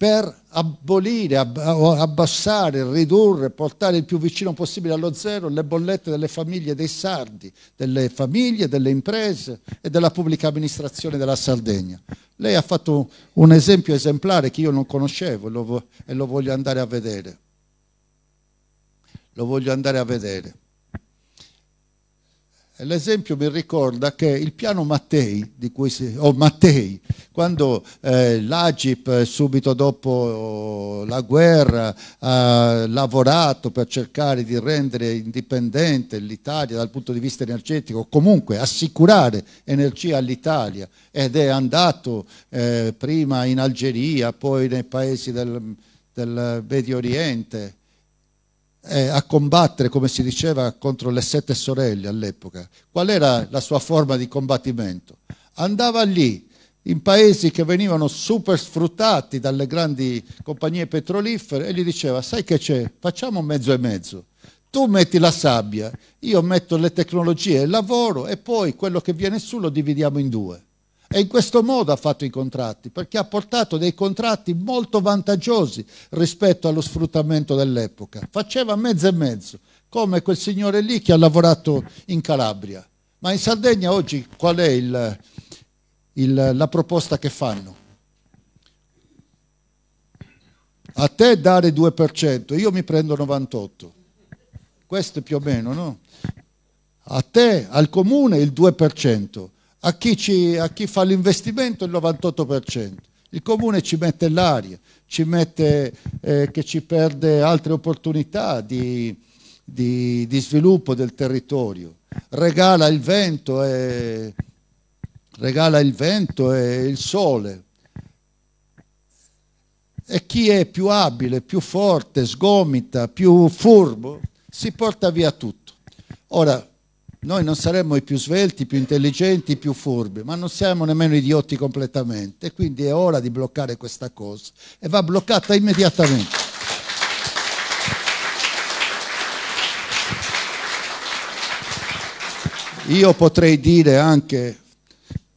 per abolire, abbassare, ridurre, portare il più vicino possibile allo zero le bollette delle famiglie dei sardi, delle famiglie, delle imprese e della pubblica amministrazione della Sardegna. Lei ha fatto un esempio esemplare che io non conoscevo e lo voglio andare a vedere. Lo voglio andare a vedere. L'esempio mi ricorda che il piano Mattei, si, oh Mattei quando eh, l'Agip eh, subito dopo oh, la guerra ha lavorato per cercare di rendere indipendente l'Italia dal punto di vista energetico, comunque assicurare energia all'Italia ed è andato eh, prima in Algeria, poi nei paesi del, del Medio Oriente, eh, a combattere, come si diceva, contro le sette sorelle all'epoca. Qual era la sua forma di combattimento? Andava lì, in paesi che venivano super sfruttati dalle grandi compagnie petrolifere e gli diceva, sai che c'è, facciamo mezzo e mezzo. Tu metti la sabbia, io metto le tecnologie il lavoro e poi quello che viene su lo dividiamo in due. E in questo modo ha fatto i contratti, perché ha portato dei contratti molto vantaggiosi rispetto allo sfruttamento dell'epoca. Faceva mezzo e mezzo, come quel signore lì che ha lavorato in Calabria. Ma in Sardegna oggi qual è il, il, la proposta che fanno? A te dare 2%, io mi prendo 98. Questo più o meno, no? A te, al comune, il 2% a chi, ci, a chi fa l'investimento il 98%. Il comune ci mette l'aria, ci mette eh, che ci perde altre opportunità di, di, di, sviluppo del territorio, regala il vento e, regala il, vento e il sole. E chi è più abile, più forte, sgomita, più furbo, si porta via tutto. Ora, noi non saremmo i più svelti, i più intelligenti, i più furbi, ma non siamo nemmeno idioti completamente. Quindi è ora di bloccare questa cosa e va bloccata immediatamente. Io potrei dire anche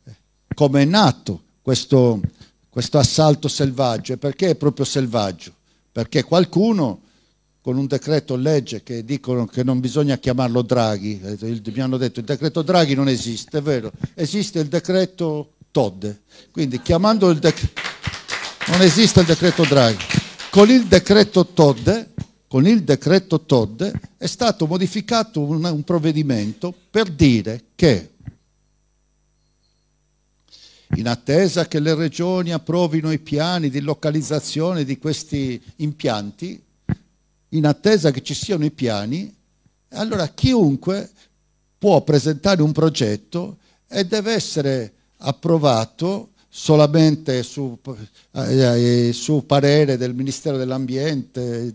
eh, come è nato questo, questo assalto selvaggio e perché è proprio selvaggio? Perché qualcuno con un decreto legge che dicono che non bisogna chiamarlo Draghi, mi hanno detto il decreto Draghi non esiste, è vero, esiste il decreto Todde, quindi chiamando il decreto, non esiste il decreto Draghi, con il decreto Todde, con il decreto Todde è stato modificato un, un provvedimento per dire che in attesa che le regioni approvino i piani di localizzazione di questi impianti, in attesa che ci siano i piani, allora chiunque può presentare un progetto e deve essere approvato solamente su, eh, eh su parere del Ministero dell'Ambiente,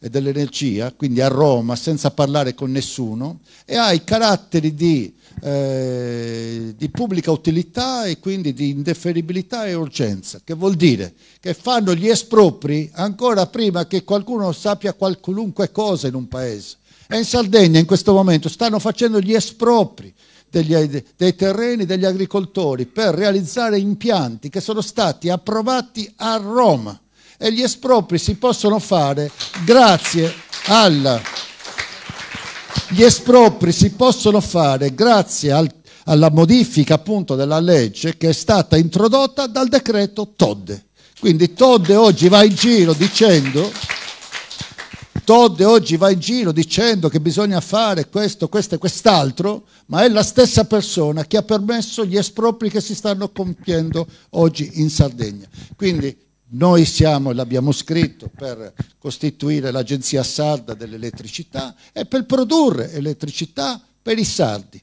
e dell'energia, quindi a Roma, senza parlare con nessuno, e ha i caratteri di, eh, di pubblica utilità e quindi di indeferibilità e urgenza, che vuol dire che fanno gli espropri ancora prima che qualcuno sappia qualunque cosa in un paese. E in Sardegna in questo momento stanno facendo gli espropri degli, dei terreni degli agricoltori per realizzare impianti che sono stati approvati a Roma e gli espropri si possono fare grazie alla gli espropri si possono fare grazie al, alla modifica appunto della legge che è stata introdotta dal decreto Todd. Quindi Todd oggi va in giro dicendo Todd oggi va in giro dicendo che bisogna fare questo, questo e quest'altro, ma è la stessa persona che ha permesso gli espropri che si stanno compiendo oggi in Sardegna. Quindi noi siamo, l'abbiamo scritto, per costituire l'Agenzia Sarda dell'elettricità e per produrre elettricità per i sardi.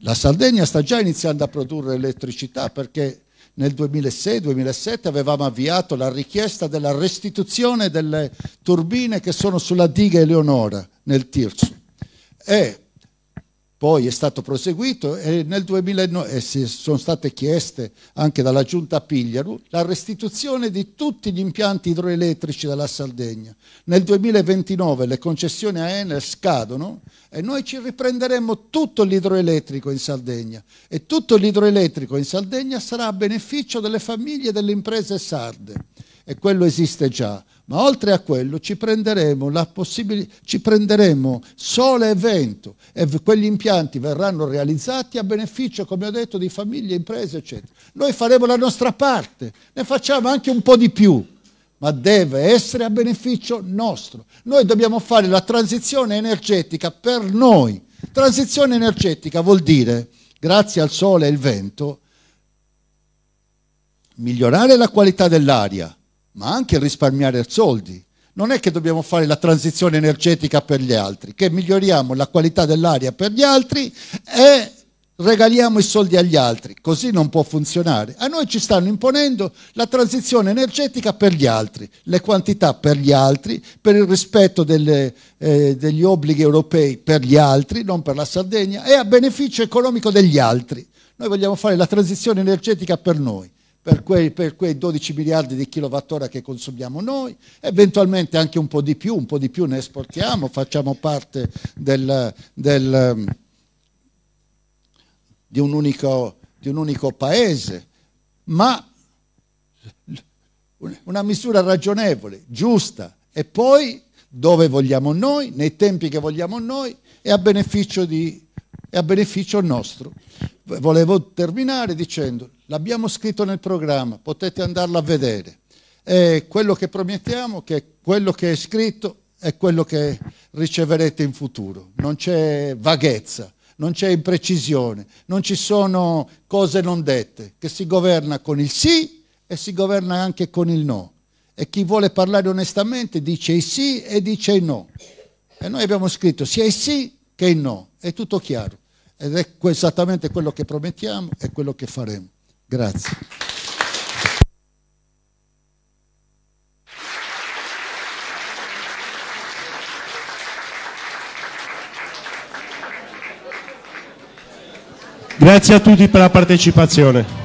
La Sardegna sta già iniziando a produrre elettricità perché nel 2006-2007 avevamo avviato la richiesta della restituzione delle turbine che sono sulla diga Eleonora nel Tirso e poi è stato proseguito e nel 2009 sono state chieste anche dalla Giunta Pigliaru la restituzione di tutti gli impianti idroelettrici della Sardegna. Nel 2029 le concessioni a Enel scadono e noi ci riprenderemo tutto l'idroelettrico in Sardegna e tutto l'idroelettrico in Sardegna sarà a beneficio delle famiglie e delle imprese sarde e quello esiste già. Ma oltre a quello ci prenderemo, ci prenderemo sole e vento e quegli impianti verranno realizzati a beneficio, come ho detto, di famiglie, imprese, eccetera. Noi faremo la nostra parte, ne facciamo anche un po' di più ma deve essere a beneficio nostro. Noi dobbiamo fare la transizione energetica per noi. Transizione energetica vuol dire, grazie al sole e al vento, migliorare la qualità dell'aria, ma anche risparmiare soldi. Non è che dobbiamo fare la transizione energetica per gli altri, che miglioriamo la qualità dell'aria per gli altri e regaliamo i soldi agli altri, così non può funzionare. A noi ci stanno imponendo la transizione energetica per gli altri, le quantità per gli altri, per il rispetto delle, eh, degli obblighi europei per gli altri, non per la Sardegna, e a beneficio economico degli altri. Noi vogliamo fare la transizione energetica per noi per quei, per quei 12 miliardi di kilowattora che consumiamo noi, eventualmente anche un po' di più, un po' di più ne esportiamo, facciamo parte del, del, um, di, un unico, di un unico paese, ma una misura ragionevole, giusta e poi dove vogliamo noi, nei tempi che vogliamo noi e a beneficio di e a beneficio nostro. Volevo terminare dicendo, l'abbiamo scritto nel programma, potete andarlo a vedere. E quello che promettiamo, che quello che è scritto è quello che riceverete in futuro. Non c'è vaghezza, non c'è imprecisione, non ci sono cose non dette, che si governa con il sì e si governa anche con il no. E chi vuole parlare onestamente dice il sì e dice il no. E noi abbiamo scritto sia il sì che il no. È tutto chiaro ed è esattamente quello che promettiamo e quello che faremo. Grazie. Grazie a tutti per la partecipazione.